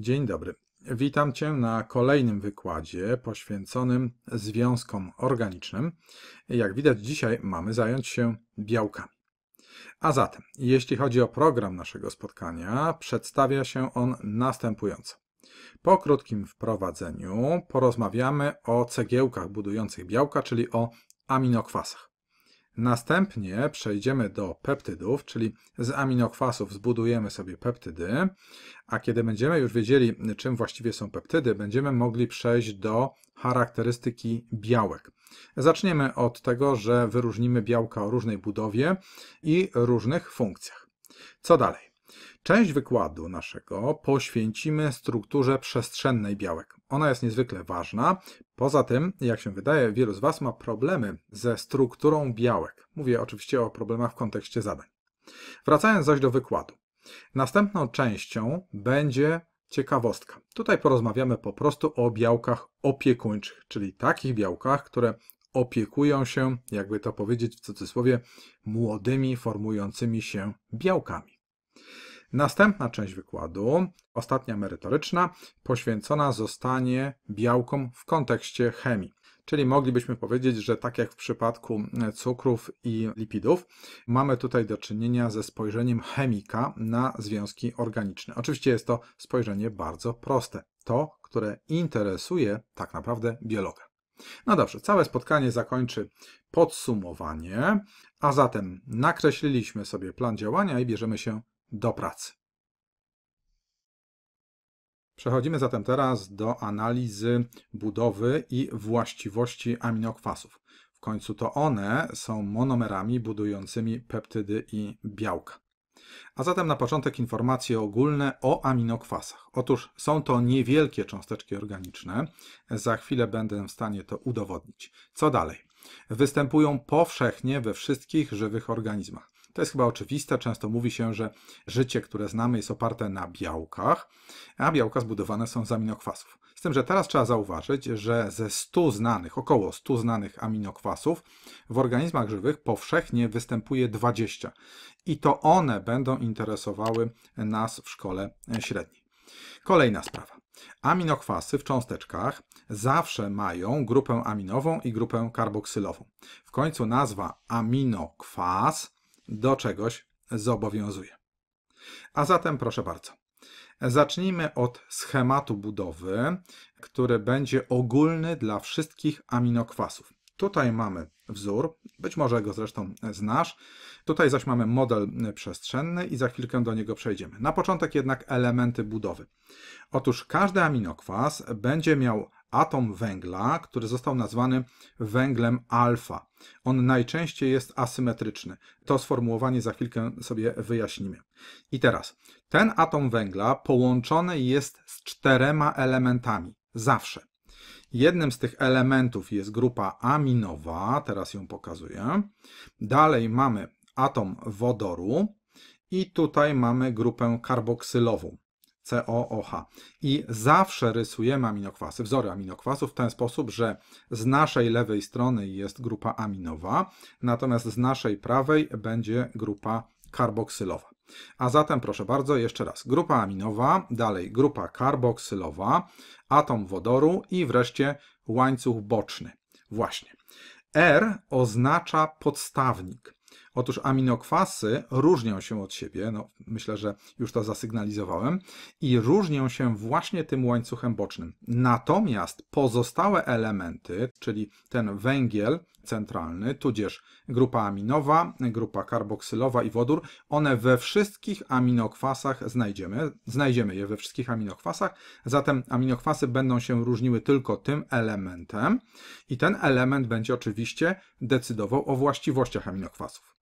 Dzień dobry. Witam Cię na kolejnym wykładzie poświęconym związkom organicznym. Jak widać, dzisiaj mamy zająć się białkami. A zatem, jeśli chodzi o program naszego spotkania, przedstawia się on następująco. Po krótkim wprowadzeniu porozmawiamy o cegiełkach budujących białka, czyli o aminokwasach. Następnie przejdziemy do peptydów, czyli z aminokwasów zbudujemy sobie peptydy, a kiedy będziemy już wiedzieli, czym właściwie są peptydy, będziemy mogli przejść do charakterystyki białek. Zaczniemy od tego, że wyróżnimy białka o różnej budowie i różnych funkcjach. Co dalej? Część wykładu naszego poświęcimy strukturze przestrzennej białek. Ona jest niezwykle ważna. Poza tym, jak się wydaje, wielu z Was ma problemy ze strukturą białek. Mówię oczywiście o problemach w kontekście zadań. Wracając zaś do wykładu. Następną częścią będzie ciekawostka. Tutaj porozmawiamy po prostu o białkach opiekuńczych, czyli takich białkach, które opiekują się, jakby to powiedzieć w cudzysłowie, młodymi formującymi się białkami. Następna część wykładu, ostatnia merytoryczna, poświęcona zostanie białkom w kontekście chemii. Czyli moglibyśmy powiedzieć, że tak jak w przypadku e, cukrów i lipidów, mamy tutaj do czynienia ze spojrzeniem chemika na związki organiczne. Oczywiście jest to spojrzenie bardzo proste, to, które interesuje tak naprawdę biologa. No dobrze, całe spotkanie zakończy podsumowanie, a zatem nakreśliliśmy sobie plan działania i bierzemy się do pracy. Przechodzimy zatem teraz do analizy budowy i właściwości aminokwasów. W końcu to one są monomerami budującymi peptydy i białka. A zatem na początek informacje ogólne o aminokwasach. Otóż są to niewielkie cząsteczki organiczne. Za chwilę będę w stanie to udowodnić. Co dalej? Występują powszechnie we wszystkich żywych organizmach. To jest chyba oczywiste. Często mówi się, że życie, które znamy, jest oparte na białkach, a białka zbudowane są z aminokwasów. Z tym, że teraz trzeba zauważyć, że ze 100 znanych, około 100 znanych aminokwasów w organizmach żywych powszechnie występuje 20. I to one będą interesowały nas w szkole średniej. Kolejna sprawa. Aminokwasy w cząsteczkach zawsze mają grupę aminową i grupę karboksylową. W końcu nazwa aminokwas do czegoś zobowiązuje. A zatem proszę bardzo. Zacznijmy od schematu budowy, który będzie ogólny dla wszystkich aminokwasów. Tutaj mamy wzór, być może go zresztą znasz. Tutaj zaś mamy model przestrzenny i za chwilkę do niego przejdziemy. Na początek jednak elementy budowy. Otóż każdy aminokwas będzie miał atom węgla, który został nazwany węglem alfa. On najczęściej jest asymetryczny. To sformułowanie za chwilkę sobie wyjaśnimy. I teraz, ten atom węgla połączony jest z czterema elementami. Zawsze. Jednym z tych elementów jest grupa aminowa, teraz ją pokazuję. Dalej mamy atom wodoru i tutaj mamy grupę karboksylową. COOH. I zawsze rysujemy aminokwasy, wzory aminokwasów w ten sposób, że z naszej lewej strony jest grupa aminowa, natomiast z naszej prawej będzie grupa karboksylowa. A zatem proszę bardzo, jeszcze raz grupa aminowa, dalej grupa karboksylowa, atom wodoru i wreszcie łańcuch boczny. Właśnie. R oznacza podstawnik. Otóż aminokwasy różnią się od siebie, no, myślę, że już to zasygnalizowałem, i różnią się właśnie tym łańcuchem bocznym. Natomiast pozostałe elementy, czyli ten węgiel centralny, tudzież grupa aminowa, grupa karboksylowa i wodór, one we wszystkich aminokwasach znajdziemy. Znajdziemy je we wszystkich aminokwasach, zatem aminokwasy będą się różniły tylko tym elementem i ten element będzie oczywiście decydował o właściwościach aminokwasów.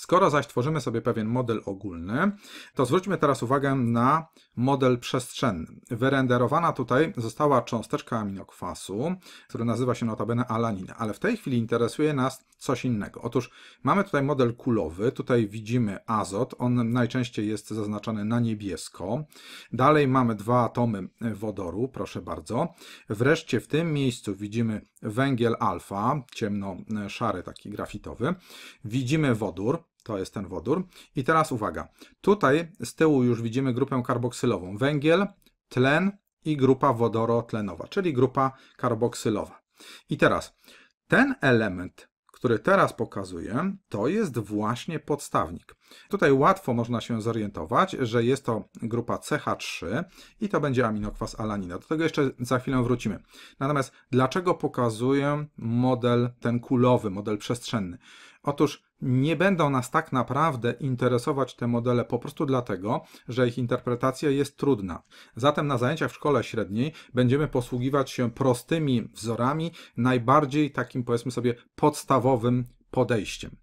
Skoro zaś tworzymy sobie pewien model ogólny, to zwróćmy teraz uwagę na model przestrzenny. Wyrenderowana tutaj została cząsteczka aminokwasu, który nazywa się notabene alanina, ale w tej chwili interesuje nas coś innego. Otóż mamy tutaj model kulowy, tutaj widzimy azot, on najczęściej jest zaznaczany na niebiesko. Dalej mamy dwa atomy wodoru, proszę bardzo. Wreszcie w tym miejscu widzimy węgiel alfa, ciemno-szary, taki grafitowy. Widzimy wodór, to jest ten wodór. I teraz uwaga. Tutaj z tyłu już widzimy grupę karboksylową. Węgiel, tlen i grupa wodorotlenowa, czyli grupa karboksylowa. I teraz ten element, który teraz pokazuję, to jest właśnie podstawnik. Tutaj łatwo można się zorientować, że jest to grupa CH3 i to będzie aminokwas alanina. Do tego jeszcze za chwilę wrócimy. Natomiast dlaczego pokazuję model ten kulowy, model przestrzenny? Otóż nie będą nas tak naprawdę interesować te modele po prostu dlatego, że ich interpretacja jest trudna. Zatem na zajęciach w szkole średniej będziemy posługiwać się prostymi wzorami, najbardziej takim powiedzmy sobie podstawowym podejściem.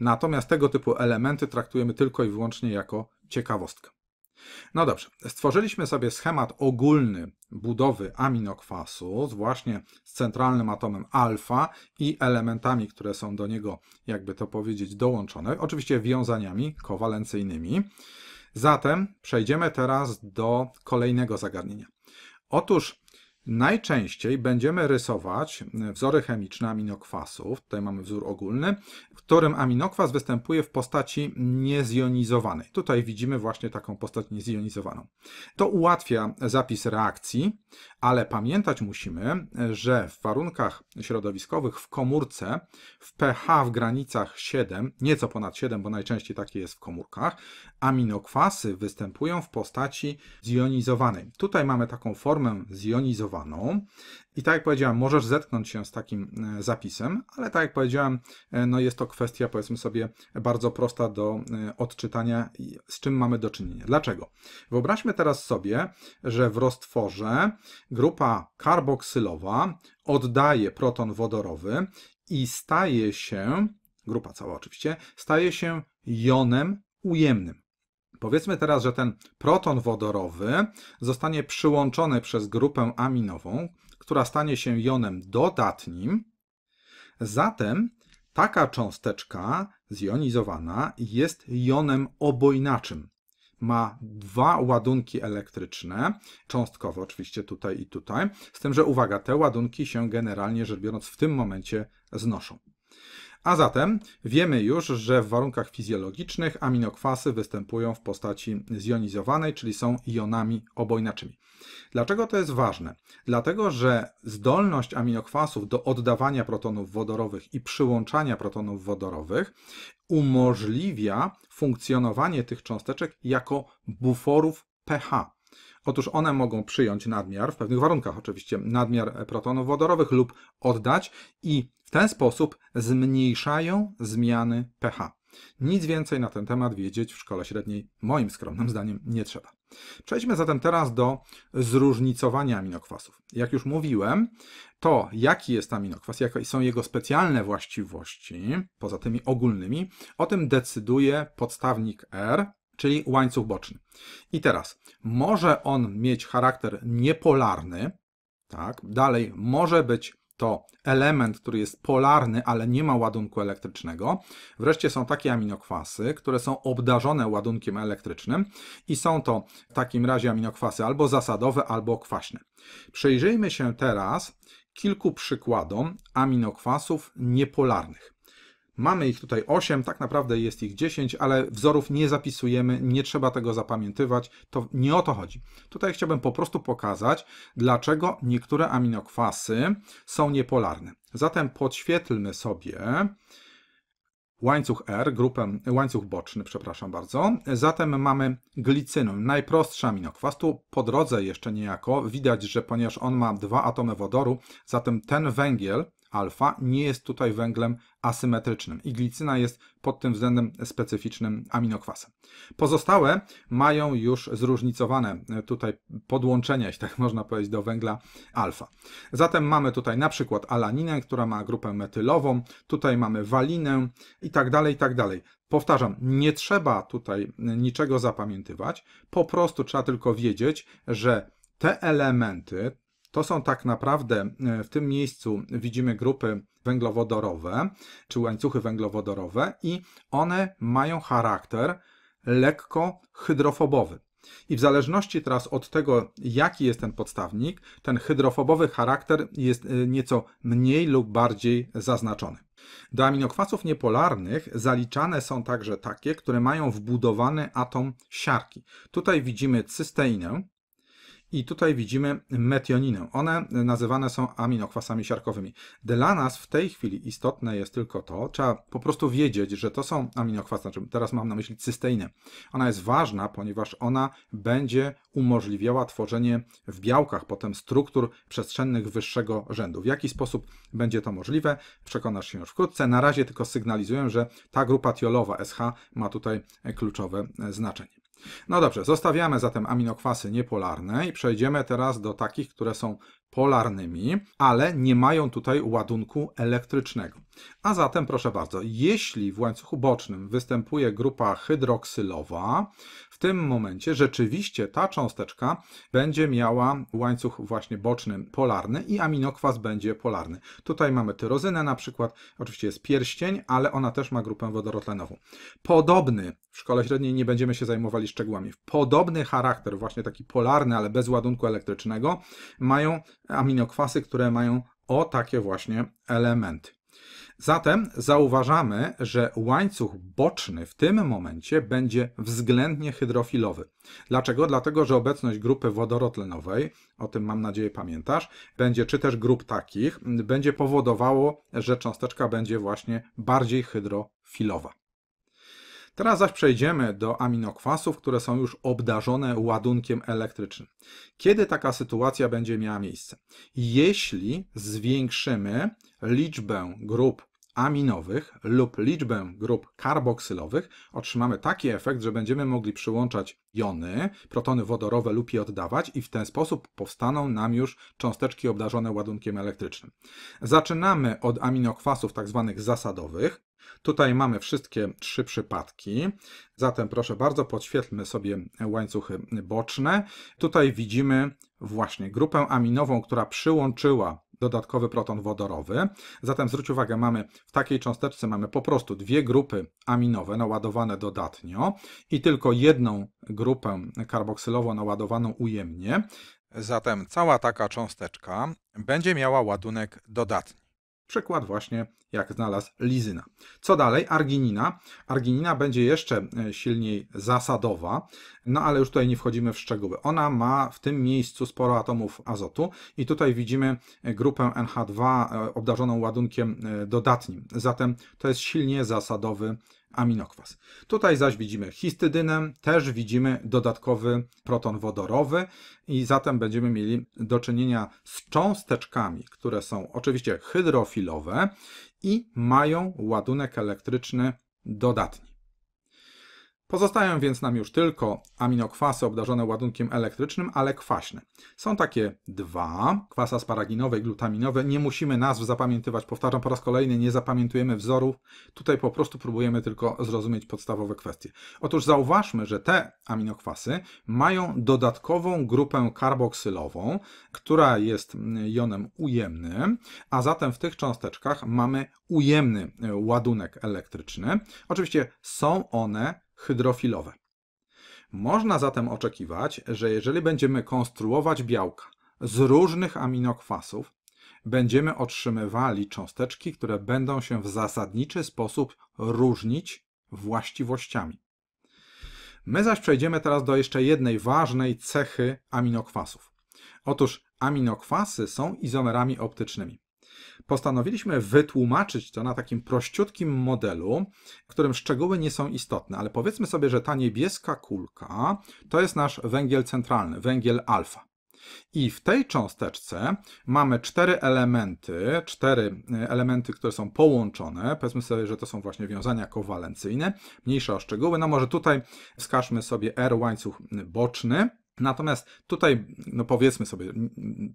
Natomiast tego typu elementy traktujemy tylko i wyłącznie jako ciekawostkę. No dobrze, stworzyliśmy sobie schemat ogólny budowy aminokwasu, właśnie z centralnym atomem alfa i elementami, które są do niego, jakby to powiedzieć, dołączone, oczywiście wiązaniami kowalencyjnymi. Zatem przejdziemy teraz do kolejnego zagadnienia. Otóż Najczęściej będziemy rysować wzory chemiczne aminokwasów, tutaj mamy wzór ogólny, w którym aminokwas występuje w postaci niezjonizowanej. Tutaj widzimy właśnie taką postać niezjonizowaną. To ułatwia zapis reakcji, ale pamiętać musimy, że w warunkach środowiskowych w komórce w pH w granicach 7, nieco ponad 7, bo najczęściej takie jest w komórkach, aminokwasy występują w postaci zjonizowanej. Tutaj mamy taką formę zjonizowaną, i tak jak powiedziałem, możesz zetknąć się z takim e, zapisem, ale tak jak powiedziałem, e, no jest to kwestia, powiedzmy sobie, bardzo prosta do e, odczytania, z czym mamy do czynienia. Dlaczego? Wyobraźmy teraz sobie, że w roztworze grupa karboksylowa oddaje proton wodorowy i staje się, grupa cała oczywiście, staje się jonem ujemnym. Powiedzmy teraz, że ten proton wodorowy zostanie przyłączony przez grupę aminową, która stanie się jonem dodatnim. Zatem taka cząsteczka zjonizowana jest jonem obojnaczym. Ma dwa ładunki elektryczne, cząstkowe oczywiście tutaj i tutaj, z tym, że uwaga, te ładunki się generalnie rzecz biorąc w tym momencie znoszą. A zatem wiemy już, że w warunkach fizjologicznych aminokwasy występują w postaci zjonizowanej, czyli są jonami obojnaczymi. Dlaczego to jest ważne? Dlatego, że zdolność aminokwasów do oddawania protonów wodorowych i przyłączania protonów wodorowych umożliwia funkcjonowanie tych cząsteczek jako buforów pH. Otóż one mogą przyjąć nadmiar, w pewnych warunkach oczywiście, nadmiar protonów wodorowych lub oddać i w ten sposób zmniejszają zmiany pH. Nic więcej na ten temat wiedzieć w szkole średniej, moim skromnym zdaniem, nie trzeba. Przejdźmy zatem teraz do zróżnicowania aminokwasów. Jak już mówiłem, to jaki jest aminokwas, jakie są jego specjalne właściwości, poza tymi ogólnymi, o tym decyduje podstawnik R, czyli łańcuch boczny. I teraz, może on mieć charakter niepolarny, tak? Dalej, może być to element, który jest polarny, ale nie ma ładunku elektrycznego. Wreszcie są takie aminokwasy, które są obdarzone ładunkiem elektrycznym i są to w takim razie aminokwasy albo zasadowe, albo kwaśne. Przyjrzyjmy się teraz kilku przykładom aminokwasów niepolarnych. Mamy ich tutaj 8, tak naprawdę jest ich 10, ale wzorów nie zapisujemy, nie trzeba tego zapamiętywać, to nie o to chodzi. Tutaj chciałbym po prostu pokazać, dlaczego niektóre aminokwasy są niepolarne. Zatem podświetlmy sobie łańcuch R, grupę, łańcuch boczny, przepraszam bardzo. Zatem mamy glicynę, najprostszy aminokwas. Tu po drodze jeszcze niejako widać, że ponieważ on ma dwa atomy wodoru, zatem ten węgiel, alfa nie jest tutaj węglem asymetrycznym i glicyna jest pod tym względem specyficznym aminokwasem. Pozostałe mają już zróżnicowane e, tutaj podłączenia, jeśli tak można powiedzieć, do węgla alfa. Zatem mamy tutaj na przykład alaninę, która ma grupę metylową, tutaj mamy walinę i tak dalej, i tak dalej. Powtarzam, nie trzeba tutaj e, niczego zapamiętywać, po prostu trzeba tylko wiedzieć, że te elementy, to są tak naprawdę e, w tym miejscu widzimy grupy węglowodorowe, czy łańcuchy węglowodorowe, i one mają charakter lekko hydrofobowy. I w zależności teraz od tego, jaki jest ten podstawnik, ten hydrofobowy charakter jest e, nieco mniej lub bardziej zaznaczony. Do aminokwasów niepolarnych zaliczane są także takie, które mają wbudowany atom siarki. Tutaj widzimy cysteinę, i tutaj widzimy metioninę. One nazywane są aminokwasami siarkowymi. Dla nas w tej chwili istotne jest tylko to, trzeba po prostu wiedzieć, że to są aminokwasy, znaczy teraz mam na myśli cysteinę. Ona jest ważna, ponieważ ona będzie umożliwiała tworzenie w białkach potem struktur przestrzennych wyższego rzędu. W jaki sposób będzie to możliwe, przekonasz się już wkrótce. Na razie tylko sygnalizuję, że ta grupa tiolowa SH ma tutaj kluczowe znaczenie. No dobrze, zostawiamy zatem aminokwasy niepolarne i przejdziemy teraz do takich, które są polarnymi, ale nie mają tutaj ładunku elektrycznego. A zatem, proszę bardzo, jeśli w łańcuchu bocznym występuje grupa hydroksylowa, w tym momencie rzeczywiście ta cząsteczka będzie miała łańcuch właśnie boczny polarny i aminokwas będzie polarny. Tutaj mamy tyrozynę na przykład, oczywiście jest pierścień, ale ona też ma grupę wodorotlenową. Podobny, w szkole średniej nie będziemy się zajmowali szczegółami, podobny charakter, właśnie taki polarny, ale bez ładunku elektrycznego, mają aminokwasy, które mają o takie właśnie elementy. Zatem zauważamy, że łańcuch boczny w tym momencie będzie względnie hydrofilowy. Dlaczego? Dlatego, że obecność grupy wodorotlenowej, o tym mam nadzieję pamiętasz, będzie czy też grup takich, będzie powodowało, że cząsteczka będzie właśnie bardziej hydrofilowa. Teraz zaś przejdziemy do aminokwasów, które są już obdarzone ładunkiem elektrycznym. Kiedy taka sytuacja będzie miała miejsce? Jeśli zwiększymy liczbę grup aminowych lub liczbę grup karboksylowych, otrzymamy taki efekt, że będziemy mogli przyłączać jony, protony wodorowe lub je oddawać i w ten sposób powstaną nam już cząsteczki obdarzone ładunkiem elektrycznym. Zaczynamy od aminokwasów tzw. Tak zasadowych. Tutaj mamy wszystkie trzy przypadki. Zatem proszę bardzo, podświetlmy sobie łańcuchy boczne. Tutaj widzimy właśnie grupę aminową, która przyłączyła dodatkowy proton wodorowy. Zatem zwróć uwagę, mamy w takiej cząsteczce mamy po prostu dwie grupy aminowe naładowane dodatnio i tylko jedną grupę karboksylową naładowaną ujemnie. Zatem cała taka cząsteczka będzie miała ładunek dodatni. Przykład właśnie jak znalazł lizyna. Co dalej? Arginina. Arginina będzie jeszcze e, silniej zasadowa, no ale już tutaj nie wchodzimy w szczegóły. Ona ma w tym miejscu sporo atomów azotu i tutaj widzimy e, grupę NH2 e, obdarzoną ładunkiem dodatnim. Zatem to jest silnie zasadowy aminokwas. Tutaj zaś widzimy histydynę, też widzimy dodatkowy proton wodorowy i zatem będziemy mieli do czynienia z cząsteczkami, które są oczywiście hydrofilowe i mają ładunek elektryczny dodatni. Pozostają więc nam już tylko aminokwasy obdarzone ładunkiem elektrycznym, ale kwaśne. Są takie dwa, kwas asparaginowy i glutaminowy. Nie musimy nazw zapamiętywać, powtarzam po raz kolejny, nie zapamiętujemy wzorów. Tutaj po prostu próbujemy tylko zrozumieć podstawowe kwestie. Otóż zauważmy, że te aminokwasy mają dodatkową grupę karboksylową, która jest jonem ujemnym, a zatem w tych cząsteczkach mamy ujemny ładunek elektryczny. Oczywiście są one hydrofilowe. Można zatem oczekiwać, że jeżeli będziemy konstruować białka z różnych aminokwasów, będziemy otrzymywali cząsteczki, które będą się w zasadniczy sposób różnić właściwościami. My zaś przejdziemy teraz do jeszcze jednej ważnej cechy aminokwasów. Otóż aminokwasy są izomerami optycznymi. Postanowiliśmy wytłumaczyć to na takim prościutkim modelu, w którym szczegóły nie są istotne, ale powiedzmy sobie, że ta niebieska kulka to jest nasz węgiel centralny, węgiel alfa. I w tej cząsteczce mamy cztery elementy, cztery e, elementy, które są połączone. Powiedzmy sobie, że to są właśnie wiązania kowalencyjne. mniejsze o szczegóły. No może tutaj wskażmy sobie R łańcuch boczny Natomiast tutaj, no powiedzmy sobie,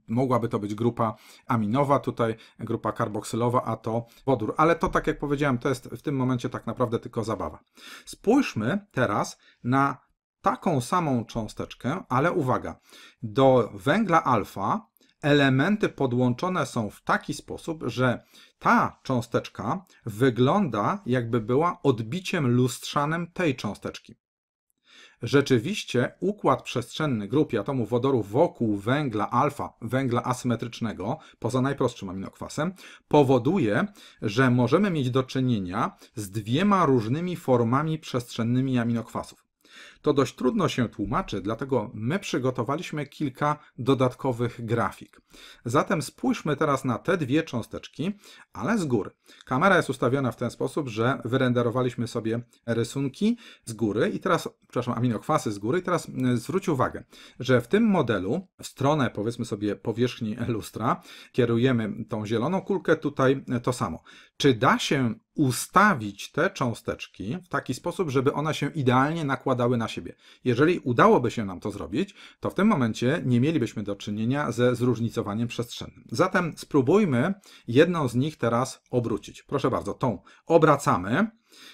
mogłaby to być grupa aminowa, tutaj grupa karboksylowa, a to wodór. Ale to, tak jak powiedziałem, to jest w tym momencie tak naprawdę tylko zabawa. Spójrzmy teraz na taką samą cząsteczkę, ale uwaga, do węgla alfa elementy podłączone są w taki sposób, że ta cząsteczka wygląda jakby była odbiciem lustrzanym tej cząsteczki. Rzeczywiście układ przestrzenny grupy atomów wodoru wokół węgla alfa, węgla asymetrycznego, poza najprostszym aminokwasem, powoduje, że możemy mieć do czynienia z dwiema różnymi formami przestrzennymi aminokwasów to dość trudno się tłumaczy, dlatego my przygotowaliśmy kilka dodatkowych grafik. Zatem spójrzmy teraz na te dwie cząsteczki, ale z góry. Kamera jest ustawiona w ten sposób, że wyrenderowaliśmy sobie rysunki z góry i teraz, przepraszam, aminokwasy z góry i teraz e, zwróć uwagę, że w tym modelu w stronę, powiedzmy sobie, powierzchni lustra kierujemy tą zieloną kulkę, tutaj e, to samo. Czy da się ustawić te cząsteczki w taki sposób, żeby one się idealnie nakładały na siebie. Jeżeli udałoby się nam to zrobić, to w tym momencie nie mielibyśmy do czynienia ze zróżnicowaniem przestrzennym. Zatem spróbujmy jedną z nich teraz obrócić. Proszę bardzo, tą obracamy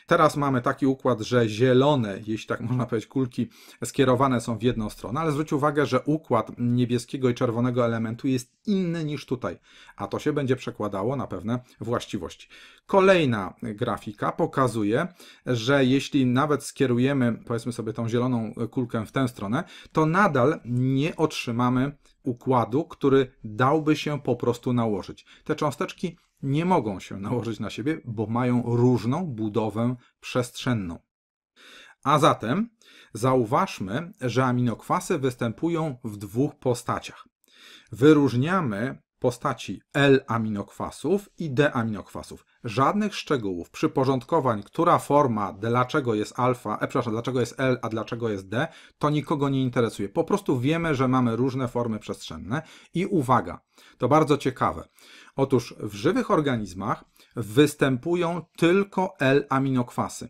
Teraz mamy taki układ, że zielone, jeśli tak można powiedzieć, kulki skierowane są w jedną stronę, ale zwróć uwagę, że układ niebieskiego i czerwonego elementu jest inny niż tutaj, a to się będzie przekładało na pewne właściwości. Kolejna grafika pokazuje, że jeśli nawet skierujemy, powiedzmy sobie, tą zieloną kulkę w tę stronę, to nadal nie otrzymamy układu, który dałby się po prostu nałożyć. Te cząsteczki nie mogą się nałożyć na siebie, bo mają różną budowę przestrzenną. A zatem zauważmy, że aminokwasy występują w dwóch postaciach. Wyróżniamy postaci L-aminokwasów i D-aminokwasów. Żadnych szczegółów, przyporządkowań, która forma, dlaczego jest alfa, e, przepraszam, dlaczego jest L, a dlaczego jest D, to nikogo nie interesuje. Po prostu wiemy, że mamy różne formy przestrzenne i uwaga, to bardzo ciekawe. Otóż w żywych organizmach występują tylko L-aminokwasy.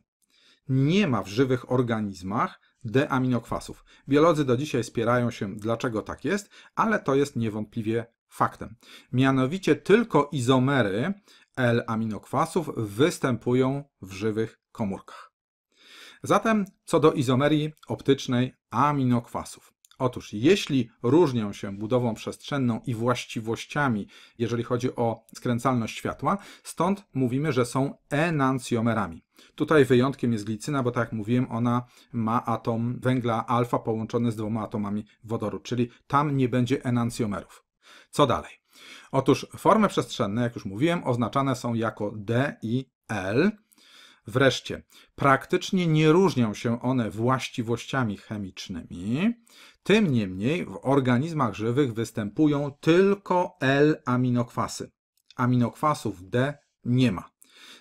Nie ma w żywych organizmach D-aminokwasów. Biolodzy do dzisiaj spierają się, dlaczego tak jest, ale to jest niewątpliwie faktem. Mianowicie tylko izomery L-aminokwasów występują w żywych komórkach. Zatem co do izomerii optycznej aminokwasów. Otóż jeśli różnią się budową przestrzenną i właściwościami, jeżeli chodzi o skręcalność światła, stąd mówimy, że są enancjomerami. Tutaj wyjątkiem jest glicyna, bo tak jak mówiłem, ona ma atom węgla alfa połączony z dwoma atomami wodoru, czyli tam nie będzie enancjomerów. Co dalej? Otóż formy przestrzenne, jak już mówiłem, oznaczane są jako D i L. Wreszcie, praktycznie nie różnią się one właściwościami chemicznymi, tym niemniej w organizmach żywych występują tylko L-aminokwasy. Aminokwasów D nie ma.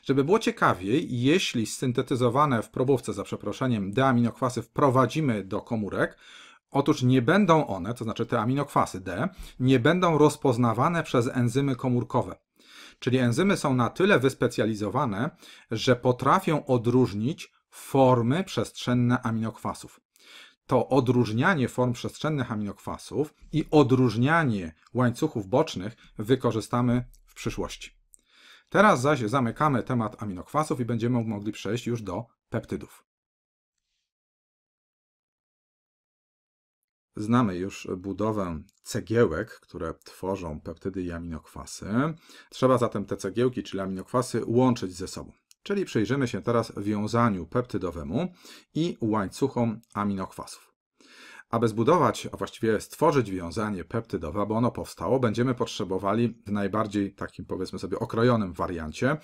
Żeby było ciekawiej, jeśli syntetyzowane w probówce, za przeproszeniem, D-aminokwasy wprowadzimy do komórek, Otóż nie będą one, to znaczy te aminokwasy D, nie będą rozpoznawane przez enzymy komórkowe. Czyli enzymy są na tyle wyspecjalizowane, że potrafią odróżnić formy przestrzenne aminokwasów. To odróżnianie form przestrzennych aminokwasów i odróżnianie łańcuchów bocznych wykorzystamy w przyszłości. Teraz zaś zamykamy temat aminokwasów i będziemy mogli przejść już do peptydów. Znamy już budowę cegiełek, które tworzą peptydy i aminokwasy. Trzeba zatem te cegiełki, czyli aminokwasy, łączyć ze sobą. Czyli przyjrzymy się teraz wiązaniu peptydowemu i łańcuchom aminokwasów. Aby zbudować, a właściwie stworzyć wiązanie peptydowe, aby ono powstało, będziemy potrzebowali w najbardziej takim powiedzmy sobie okrojonym wariancie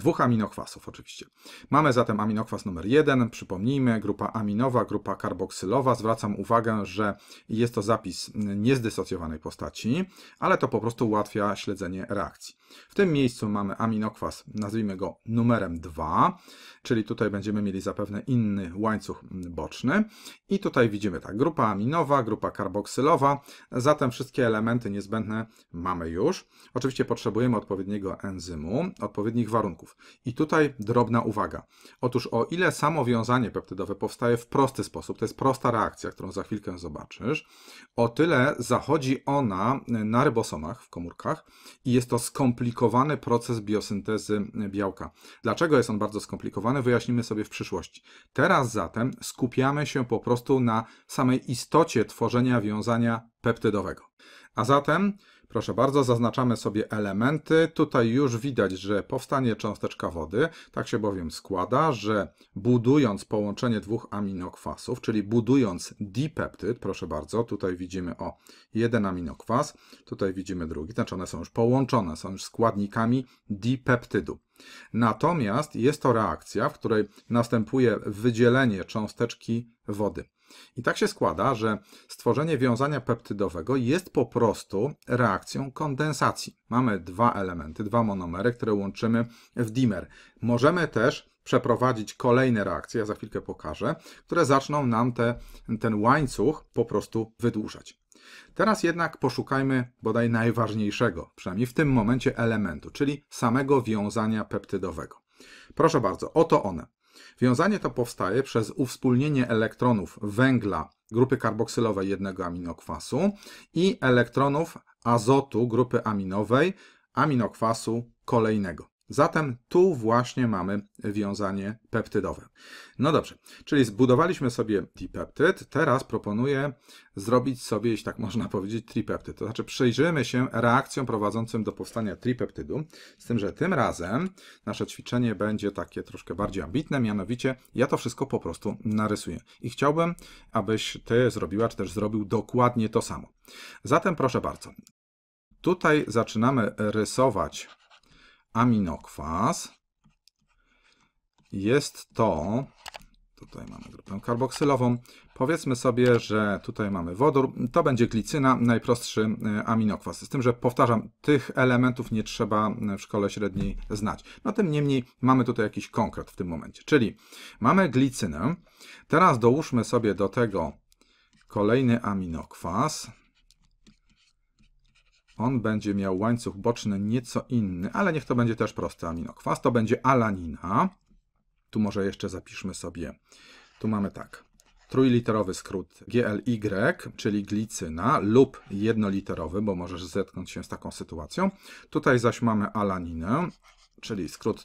dwóch aminokwasów oczywiście. Mamy zatem aminokwas numer jeden. przypomnijmy, grupa aminowa, grupa karboksylowa. Zwracam uwagę, że jest to zapis niezdysocjowanej postaci, ale to po prostu ułatwia śledzenie reakcji. W tym miejscu mamy aminokwas, nazwijmy go numerem 2, czyli tutaj będziemy mieli zapewne inny łańcuch boczny. I tutaj widzimy tak, grupa aminowa, grupa karboksylowa, zatem wszystkie elementy niezbędne mamy już. Oczywiście potrzebujemy odpowiedniego enzymu, odpowiednich warunków. I tutaj drobna uwaga. Otóż o ile samo wiązanie peptydowe powstaje w prosty sposób, to jest prosta reakcja, którą za chwilkę zobaczysz, o tyle zachodzi ona na rybosomach, w komórkach i jest to skomplikowane skomplikowany proces biosyntezy białka. Dlaczego jest on bardzo skomplikowany, wyjaśnimy sobie w przyszłości. Teraz zatem skupiamy się po prostu na samej istocie tworzenia wiązania peptydowego. A zatem Proszę bardzo, zaznaczamy sobie elementy. Tutaj już widać, że powstanie cząsteczka wody. Tak się bowiem składa, że budując połączenie dwóch aminokwasów, czyli budując dipeptyd, proszę bardzo, tutaj widzimy o jeden aminokwas, tutaj widzimy drugi, znaczy one są już połączone, są już składnikami dipeptydu. Natomiast jest to reakcja, w której następuje wydzielenie cząsteczki wody. I tak się składa, że stworzenie wiązania peptydowego jest po prostu reakcją kondensacji. Mamy dwa elementy, dwa monomery, które łączymy w dimer. Możemy też przeprowadzić kolejne reakcje, ja za chwilkę pokażę, które zaczną nam te, ten łańcuch po prostu wydłużać. Teraz jednak poszukajmy bodaj najważniejszego, przynajmniej w tym momencie elementu, czyli samego wiązania peptydowego. Proszę bardzo, oto one. Wiązanie to powstaje przez uwspólnienie elektronów węgla grupy karboksylowej jednego aminokwasu i elektronów azotu grupy aminowej aminokwasu kolejnego. Zatem tu właśnie mamy wiązanie peptydowe. No dobrze, czyli zbudowaliśmy sobie dipeptyd, teraz proponuję zrobić sobie, jeśli tak można powiedzieć, tripeptyd. To znaczy przyjrzymy się reakcjom prowadzącym do powstania tripeptydu, z tym, że tym razem nasze ćwiczenie będzie takie troszkę bardziej ambitne, mianowicie ja to wszystko po prostu narysuję. I chciałbym, abyś ty zrobiła, czy też zrobił dokładnie to samo. Zatem proszę bardzo. Tutaj zaczynamy rysować aminokwas. Jest to, tutaj mamy grupę karboksylową, powiedzmy sobie, że tutaj mamy wodór, to będzie glicyna, najprostszy e, aminokwas. Z tym, że powtarzam, tych elementów nie trzeba w szkole średniej znać. No tym niemniej mamy tutaj jakiś konkret w tym momencie, czyli mamy glicynę, teraz dołóżmy sobie do tego kolejny aminokwas, on będzie miał łańcuch boczny nieco inny, ale niech to będzie też prosty aminokwas. To będzie alanina. Tu może jeszcze zapiszmy sobie. Tu mamy tak. Trójliterowy skrót GLY, czyli glicyna, lub jednoliterowy, bo możesz zetknąć się z taką sytuacją. Tutaj zaś mamy alaninę, czyli skrót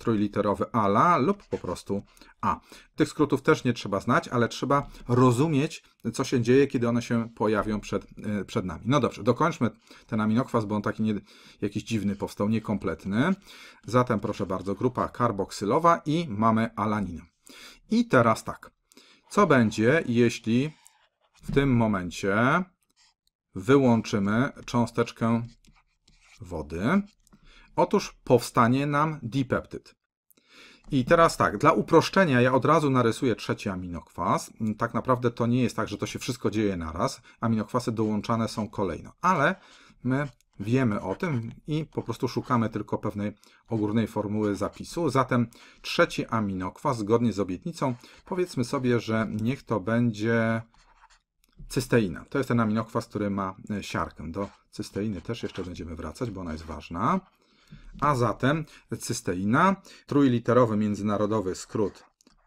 trójliterowy ALA lub po prostu A. Tych skrótów też nie trzeba znać, ale trzeba rozumieć, co się dzieje, kiedy one się pojawią przed, y, przed nami. No dobrze, dokończmy ten aminokwas, bo on taki nie, jakiś dziwny powstał, niekompletny. Zatem proszę bardzo, grupa karboksylowa i mamy alaninę. I teraz tak, co będzie, jeśli w tym momencie wyłączymy cząsteczkę wody Otóż powstanie nam dipeptyd. I teraz tak, dla uproszczenia ja od razu narysuję trzeci aminokwas. Tak naprawdę to nie jest tak, że to się wszystko dzieje naraz. Aminokwasy dołączane są kolejno, ale my wiemy o tym i po prostu szukamy tylko pewnej ogólnej formuły zapisu. Zatem trzeci aminokwas, zgodnie z obietnicą, powiedzmy sobie, że niech to będzie cysteina. To jest ten aminokwas, który ma siarkę. Do cysteiny też jeszcze będziemy wracać, bo ona jest ważna. A zatem cysteina, trójliterowy międzynarodowy skrót